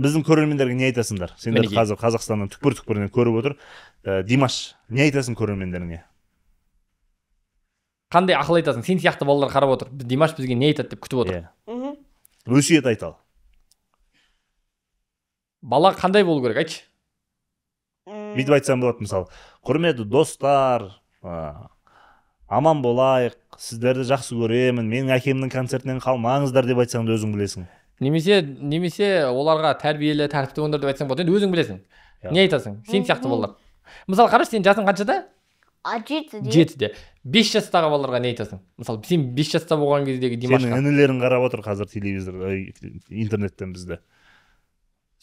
біздің көрермендерге не айтасыңдар сендер қазір қазақстанның түкпір түкпірінен көріп отыр ә, димаш не айтасың көрермендеріңе қандай ақыл айтасың сен сияқты балалар қарап отыр димаш бізге не айтады деп күтіп отыр иә. өсиет айт бала қандай болу керек айтшы бүйтіп айтсам болады мысалы құрметті достар ә, аман болайық сіздерді жақсы көремін менің әкемнің концертінен қалмаңыздар деп айтсаң да өзің білесің немесе немесе оларға тәрбиелі тәртіпті болыңдар деп айтсаң болады енді өзің білесің не айтасың сен сияқты балалар мысалы қарашы сенің жасың қаншада жетіде жетіде бес жастағы балаларға не айтасың мысалы сен бес жаста болған кездегі димаш сенің інілерің қарап отыр қазір телевизор интернеттен бізді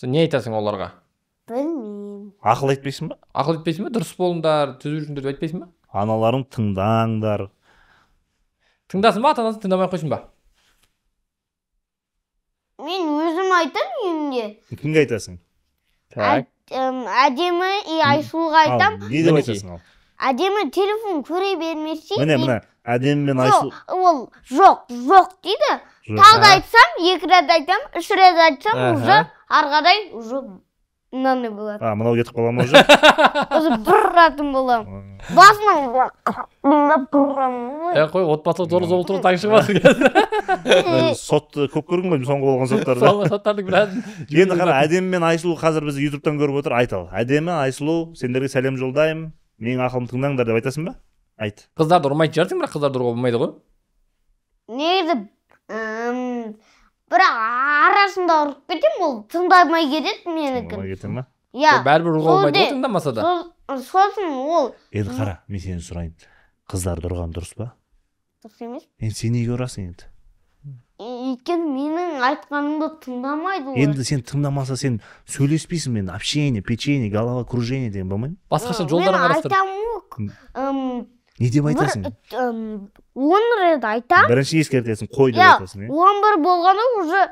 не айтасың оларға білмеймін ақыл айтпайсың ба ақыл айтпайсың ба дұрыс болыңдар түзу жүріңдер деп айтпайсың ба аналарың тыңдаңдар тыңдасын ба ата анасын тыңдамай ақ қойсын ба мен өзім айтамын үйімде кімге айтасың так әдемі и айсұлуға айтамын не деп айтасың ал әдемі телефон көре бермесе міне міне әдемі мен айсұлу ол жоқ жоқ дейді тағы да ә? айтсам екі рет айтамын үш рет айтсам уже ары қарай уже мынандай болады а мынау кетіп қала ма уже уже бұратын боламын басынан бұрамын қой отбасылық зорлық зомбылық туралы таңы шығып жатыр сотты көп көрдің ғой соңғы болған соттарды соңғы соттардың біразын (laughs) енді қара әдемі мен айсұлу қазір бізді ютубтан көріп отыр айт ал әдемі айсұлу сендерге сәлем жолдаймын менің ақылымды тыңдаңдар деп айтасың ба айт қыздарды ұрмайтын шығарсың бірақ қыздарды ұруға болмайды ғой негізі бірақ арасында ұрып кетемін ол тыңдамай кетеді менікін тыңдамай кете ма иә бәрібір болмайды ғой тыңдамаса да сосын ол енді қара мен сені сұрайын қыздарды ұрған дұрыс па дұрыс емес енді сен неге ұрасың енді өйткені менің айтқанымды тыңдамайды олар енді сен тыңдамаса сен сөйлеспейсің мен общение печенье головокружение деген болмай басқаша жолдарын қарастыр айтамын ғой не деп айтасың он рет айтамын бірінші ескертесің қой деп айтасың иә он бір болғаны уже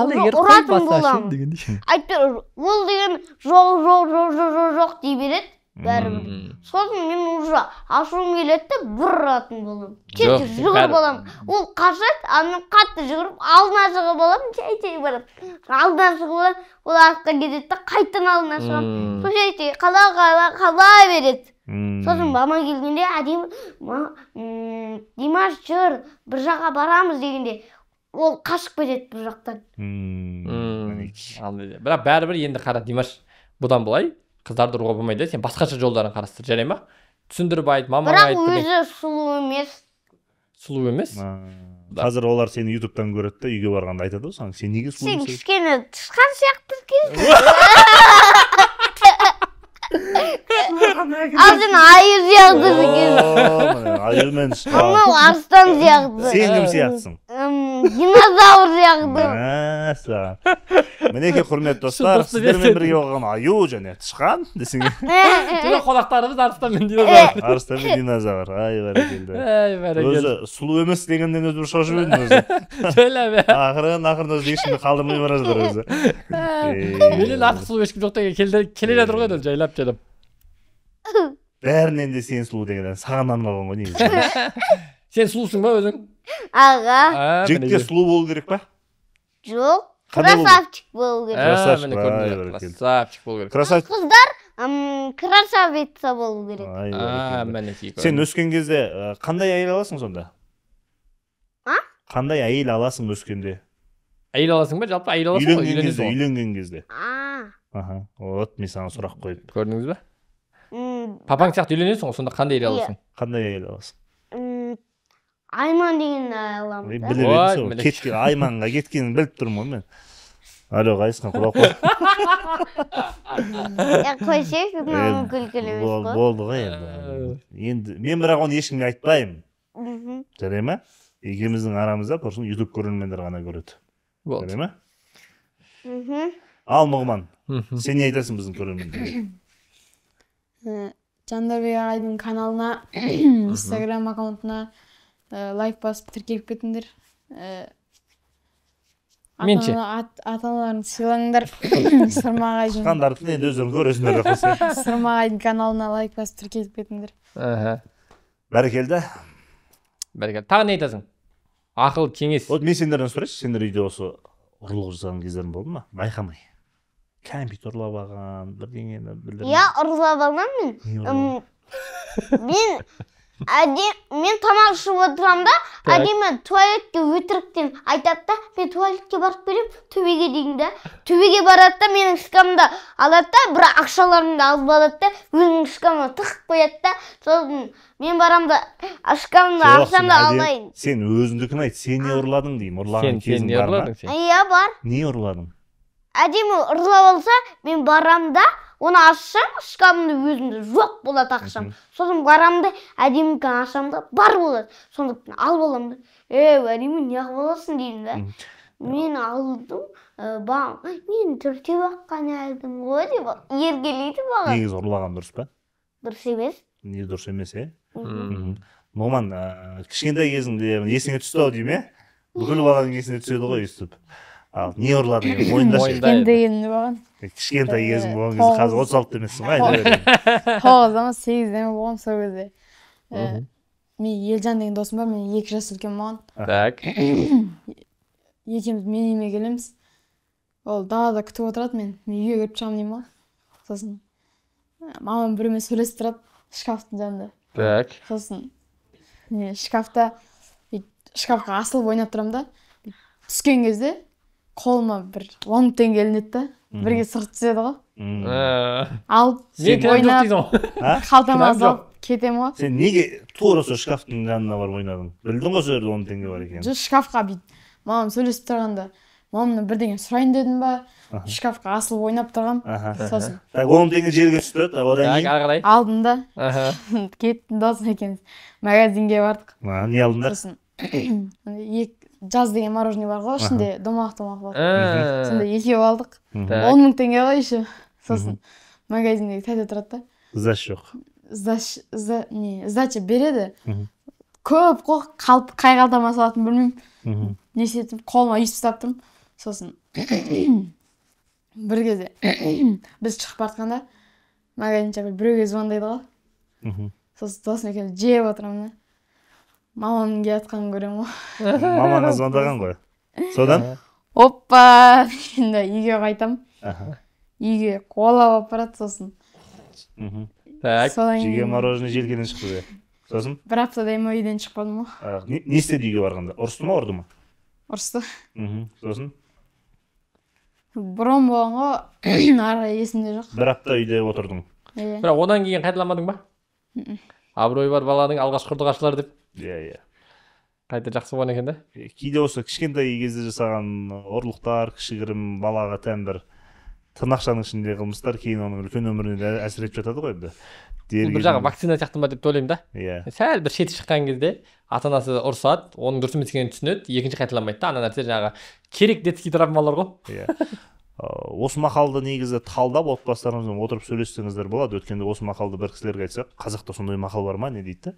ал егер ұратын боламын айтпа ол деген жоқ жоқ жоқ жоқ жоқ дей береді бәрібір сосын мен уже ашуым келеді да бұратын ұратын боламын тез жүгіріп аламын ол қашады ал мен қатты жүгіріп алдына шығып аламын жай жай барып алдына шығып аламын ол артқа кетеді да қайтадан алдына шығамын сол жай жай қала қала қала береді сосын мама келгенде әдемі димаш жүр бір жаққа барамыз дегенде ол қашып кетеді бұл жақтан бірақ бәрібір енді қара димаш бұдан былай қыздарды ұруға болмайды сен басқаша жолдарын қарастыр жарай ма түсіндіріп айт мамаңа айт бірақ өзі сұлу емес сұлу емес қазір олар сені ютубтан көреді да үйге барғанда айтады ғой саған сен неге сұлу сен кішкене тышқан сияқтысың ал сен аю сияқтысың арыстан сен кім сияқтысың динозавр сияқты мәссаған мінекей құрметті достар сіздермен бірге болған аю және тышқан десең жоқ қонақтарымыз арыстан мен динозавр арыстан мен динозавр ай бәрекелді ай бәрекелді өзі сұлу емес дегеннен өзі шошып (laughs) едім өзі төле ақырын ақырын өзі ешкімді қалдырмай бара жатыр өзі менен артық сұлу ешкім жоқ деген келе жатыр ғой енді жайлап жайлап бәрінен де сен сұлу деген саған арналған ғой негізі сен сұлусың ба өзің аға жігітке сұлу болу керек па жоқ красавчик болу керек красавчик красавчик болу керек қыздар красавица болу керек мінекей сен өскен кезде қандай әйел аласың сонда а қандай әйел аласың өскенде әйел аласың ба жалпы әйел аласың үйленген кезде үйленген кезде аха вот мен саған сұрақ қойдым көрдіңіз ба папаң сияқты үйленесің ғой сонда қандай әйел аласың қандай әйел аласың айман деген аламын да айманға кеткенін біліп тұрмын ғой мен алло ғазизхан құлап қой мынау болды ғой енді енді мен бірақ оны ешкімге айтпаймын мхм жарай ма екеуміздің арамызда просто ютуб көрермендер ғана көреді болды жарай ма мхм ал нұғман сен не айтасың біздің көрермендерге жандарбек ағайдың каналына инстаграм аккаунтына Э, лайк басып тіркеліп кетіңдер э, менше ата аналарыңды сыйлаңдар (coughs) сырмағайдың шыққандарды енді өздерің көресіңдер (laughs) сырмағайдың каналына лайк басып тіркеліп кетіңдер бәрекелді бәрекелді тағы не айтасың ақыл кеңес вот мен сендерден сұрайыншы сендер үйде осы ұрлық жасаған кездерің болды ма байқамай компьютер ұрлап алған бірдеңені иә ұрлап алғанмын мен әдем мен тамақ ішіп отырамын да әдемі туалетке өтіріктен айтады да мен туалетке барып келемін төбеге дейін да төбеге барады да менің шкафымды алады да бір ақшаларымды алып алады да өзінің шкафына тығып қояды да сосын мен барамын да шкафымды ақшамды алмайын сен өзіңдікін айт сен не ұрладың деймін ұрлаған кезің бар ма иә бар не ұрладың әдемі ұрлап алса мен барамын да оны ашсам шкафымды өзімде жоқ болады ақшам сосын барамын да әдемікін ашамын да бар болады сондықтан алып аламын да ей әдемі неғып аласың деймін да мен алдым бағам мен төртеу ақ қана алдым ғой деп еркелейді маған негізі ұрлаған дұрыс па дұрыс емес не дұрыс емес иә нұғыман кішкентай кезіңде есіңе түсті ау деймін иә бүкіл баланың есіне түседі ғой өйстіп ал не ұрлады деген мойындашы кішкентайым болған кішкентай кезің болған кезде қазір отыз алтыда емессің ғой тоғызда ма сегізде ме болғанмын сол кезде мен елжан деген досым бар менен екі жас үлкен болған так (coughs) екеуміз менің үйіме келеміз ол далада күтіп отырады мен мен үйге кіріп шығамын деймін ғой сосын мамам біреумен сөйлесіп тұрады шкафтың жанында так сосын не шкафта шкафқа асылып ойнап тұрамын да түскен кезде қолыма бір он мың теңге ілінеді да бірге сырт түседі ғой ә. алып ойнап (laughs) қалтама салып кетемін ғой сен неге тура сол шкафтың жанына барып ойнадың білдің ғой сол жерде он теңге бар екенін жоқ шкафқа бүйтіп мамам сөйлесіп тұрғанда мамамнан бірдеңе сұрайын дедім ба шкафқа асылып ойнап тұрғанмын сосын так он теңге жерге түсіп тұрады одан кейін ары қарай алдым да (laughs) кеттім досым екеуміз магазинге бардық не алдыңдар сосын (clears throat) екі жаз деген мороженое бар ғой ішінде домалақ домалақ болады э. сондай екеу алдық он мың теңге ғой еще сосын магазиндегі тәте тұрады да сдача жоқ сдача не сдача береді көп қой қалып қай қалтама салатынын білмеймін не істетіп қолыма үйіп ұстап тұрмын сосын бір кезде біз шығып бара жатқанда магазинчик біреуге звондайды ғой сосын досым екеуміз жеп отырамын да мамамның келатқанын көремін ғой мамаңа звондаған ғой содан оппа енді үйге қайтамын үйге кола алып барады сосын мхм так содан жеге мороженое желкеден шықты де сосын бір аптадай ма үйден шықпадым ғой не істеді үйге барғанда ұрысты ма ұрды ма ұрысты мхм сосын бұрын болған ғой ары есімде жоқ бір апта үйде отырдың иә бірақ одан кейін қайталамадың ба абырой бар баланың алғашқы ұрды ашылар деп иә иә қайта жақсы болған екен да кейде осы кішкентай кезде жасаған ұрлықтар кішігірім балаға тән бір тырнақшаның ішіндегі қылмыстар кейін оның үлкен өміріне де әсер етіп жатады ғой енді бір жағы вакцина сияқты ма деп те ойлаймын да иә сәл бір шеті шыққан кезде ата анасы ұрысады оның дұрыс емес екенін түсінеді екінші қайталамайды да ана нәрсе жаңағы керек детский травмалар ғой иә (laughs) Э, осы мақалды негізі талдап отбасыларыңызбен отырып сөйлессеңіздер болады өткенде осы мақалды бір кісілерге айтсақ қазақта сондай мақал бар ма не дейді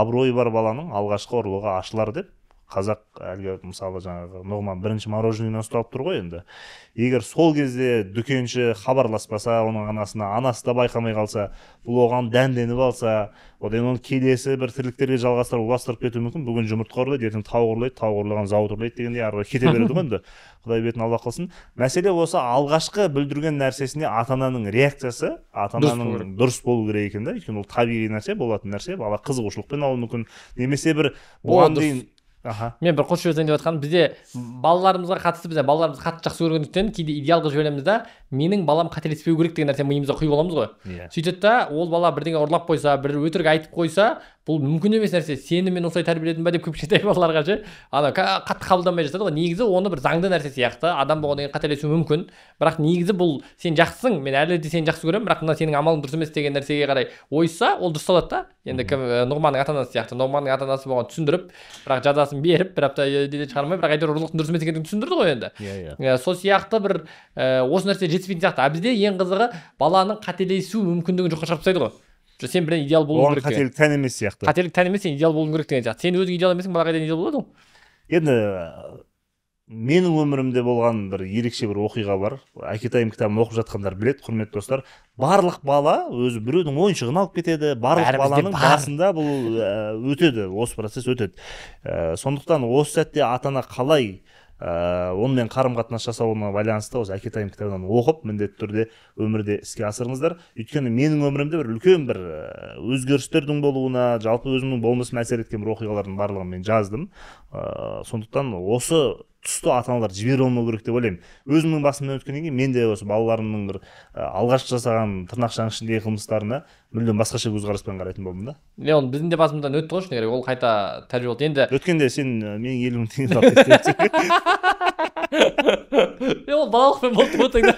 абыройы бар баланың алғашқы ұрлығы ашылар деп қазақ әлгі мысалы жаңағы нұғман бірінші мороженыйын ұстап тұр ғой енді егер сол кезде дүкенші хабарласпаса оның анасына анасы да байқамай қалса бұл оған дәнденіп алса одан оны келесі бір тірліктерге жалғастырып ұластырып кетуі мүмкін бүгін жұмыртқа ұрлайды ертең тау ұрлайды тау ұрлаған зауыт ұрлайды дегендей ары қарай кете береді ғой енді (laughs) құдай бетін алла қылсын мәселе осы алғашқы бүлдірген нәрсесіне ата ананың реакциясы ата ананың дұрыс болу керек екен да өйткені ол табиғи нәрсе болатын нәрсе бала қызығушылықпен алуы мүмкін немесе бір бұған дейін аха мен бір қосшы деп жатқаным бізде балаларымызға қатысты бізде балаларымызды қатты жақсы көргендіктен кейде идеал қылып жібереміз да менің балам қателеспеу керек деген нәрсені миымызға құйып аламыз ғой иә сөйтеді да ол бала бірдеңе ұрлап қойса бір өтірік айтып қойса бұл мүмкін емес нәрсе сені мен осылай тәрбиеледім ба деп көп кішкентай балаларға ше ана қатты қабылдамай жатады ғой негізі оны бір заңды нәрсе сияқты адам болғаннан кейін қателесуі мүмкін бірақ негізі бұл сен жақсысың мен әлі де сені жақсы көремін бірақ мына сенің амалың дұрыс емес деген нәрсеге қарай ойысса ол салады да енді кім нұғманның ата анасы сияқты нұғманның ата анасы оған түсіндіріп бірақ жазасын беріп бір апта үйден шығармай бірақ әйтеуір ұрлықтың дұрыс емес екендігін түсіндірді ғой енді иә иә сол сияқты бір осы нәрсе жетіспейтін сияқты а бізде ең қызығы баланың қателесу мүмкіндігін жоққа шығарып тастайды ғой сен бірден идеал болуың керек қателік тән емес сияқты қателік тән емес сен идеал болуың керек деген сияқты сен өзің идеал емессің бала қайдан идеал болады ғой енді менің өмірімде болған бір ерекше бір оқиға бар әкетайым кітабын оқып жатқандар білет құрметті достар барлық бала өзі біреудің ойыншығын алып кетеді барлық баланың бар. басында бұл ә, өтеді осы процесс өтеді ә, сондықтан осы сәтте ата ана қалай ә, э, онымен қарым қатынас жасауына байланысты осы әкетайым кітабынан оқып міндетті түрде өмірде іске асырыңыздар өйткені менің өмірімде бір үлкен бір э, өзгерістердің болуына жалпы өзімнің болмысыма әсер еткен бір оқиғалардың барлығын мен жаздым ә, сондықтан осы тұсты ата аналар жібере алмау керек деп ойлаймын өзімнің басымнан өткеннен кейін мен де осы балаларымның бір алғашқы жасаған тырнақшаның ішіндегі қылмыстарына мүлдем басқаша көзқараспен қарайтын болдым да иә ол біздің де басымыздан өтті ғой шыны керек ол қайта тәрбие болды енді өткенде сен менің елу мың теңге (laughs) ол балалықпен болды деп отырсың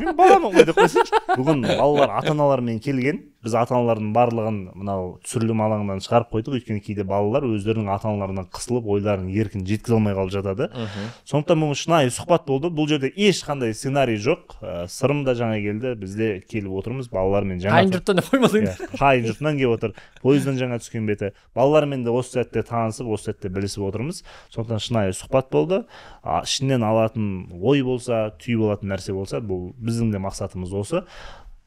(laughs) мен баламын ғой деп қойсайшы бүгін балалар ата аналарымен келген біз ата аналардың барлығын мынау түсірілім алаңынан шығарып қойдық өйткені кейде балалар өздерінің ата аналарынан қысылып ойларын еркін жеткізе алмай қалып жатады мхм сондықтан бүгін шынайы сұхбат болды бұл жерде ешқандай сценарий жоқ ә, сырым да жаңа келді бізде келіп отырмыз балалармен жаңа қайын жұрттан деп иә, қайын жұртынан келіп отыр пойыздан жаңа түскен беті балалармен де осы сәтте танысып осы сәтте білісіп отырмыз сондықтан шынайы сұхбат болды ішінен алатын ой болса түйіп алатын нәрсе болса бұл біздің де мақсатымыз осы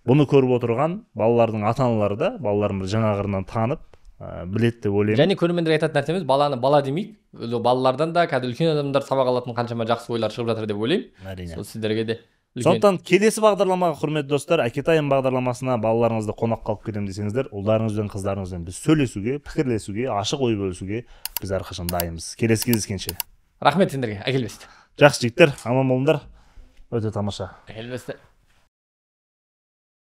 бұны көріп отырған балалардың ата аналары да балаларын бір жаңа қырынан танып ә, біледі деп ойлаймын және көрермендерге айтатын нәрсеміз баланы бала демейік балалардан да қазір үлкен адамдар сабақ алатын қаншама жақсы ойлар шығып жатыр деп ойлаймын әрине сол сіздерге де үлкен... сондықтан келесі бағдарламаға құрметті достар әкетайым бағдарламасына балаларыңызды қонақ қалып келемін десеңіздер ұлдарыңызбен қыздарыңызбен біз сөйлесуге пікірлесуге ашық ой бөлісуге біз әрқашан дайынбыз келесі кездескенше рахмет сендерге әкелбесті жақсы жігіттер аман болыңдар өте тамаша әкелбесті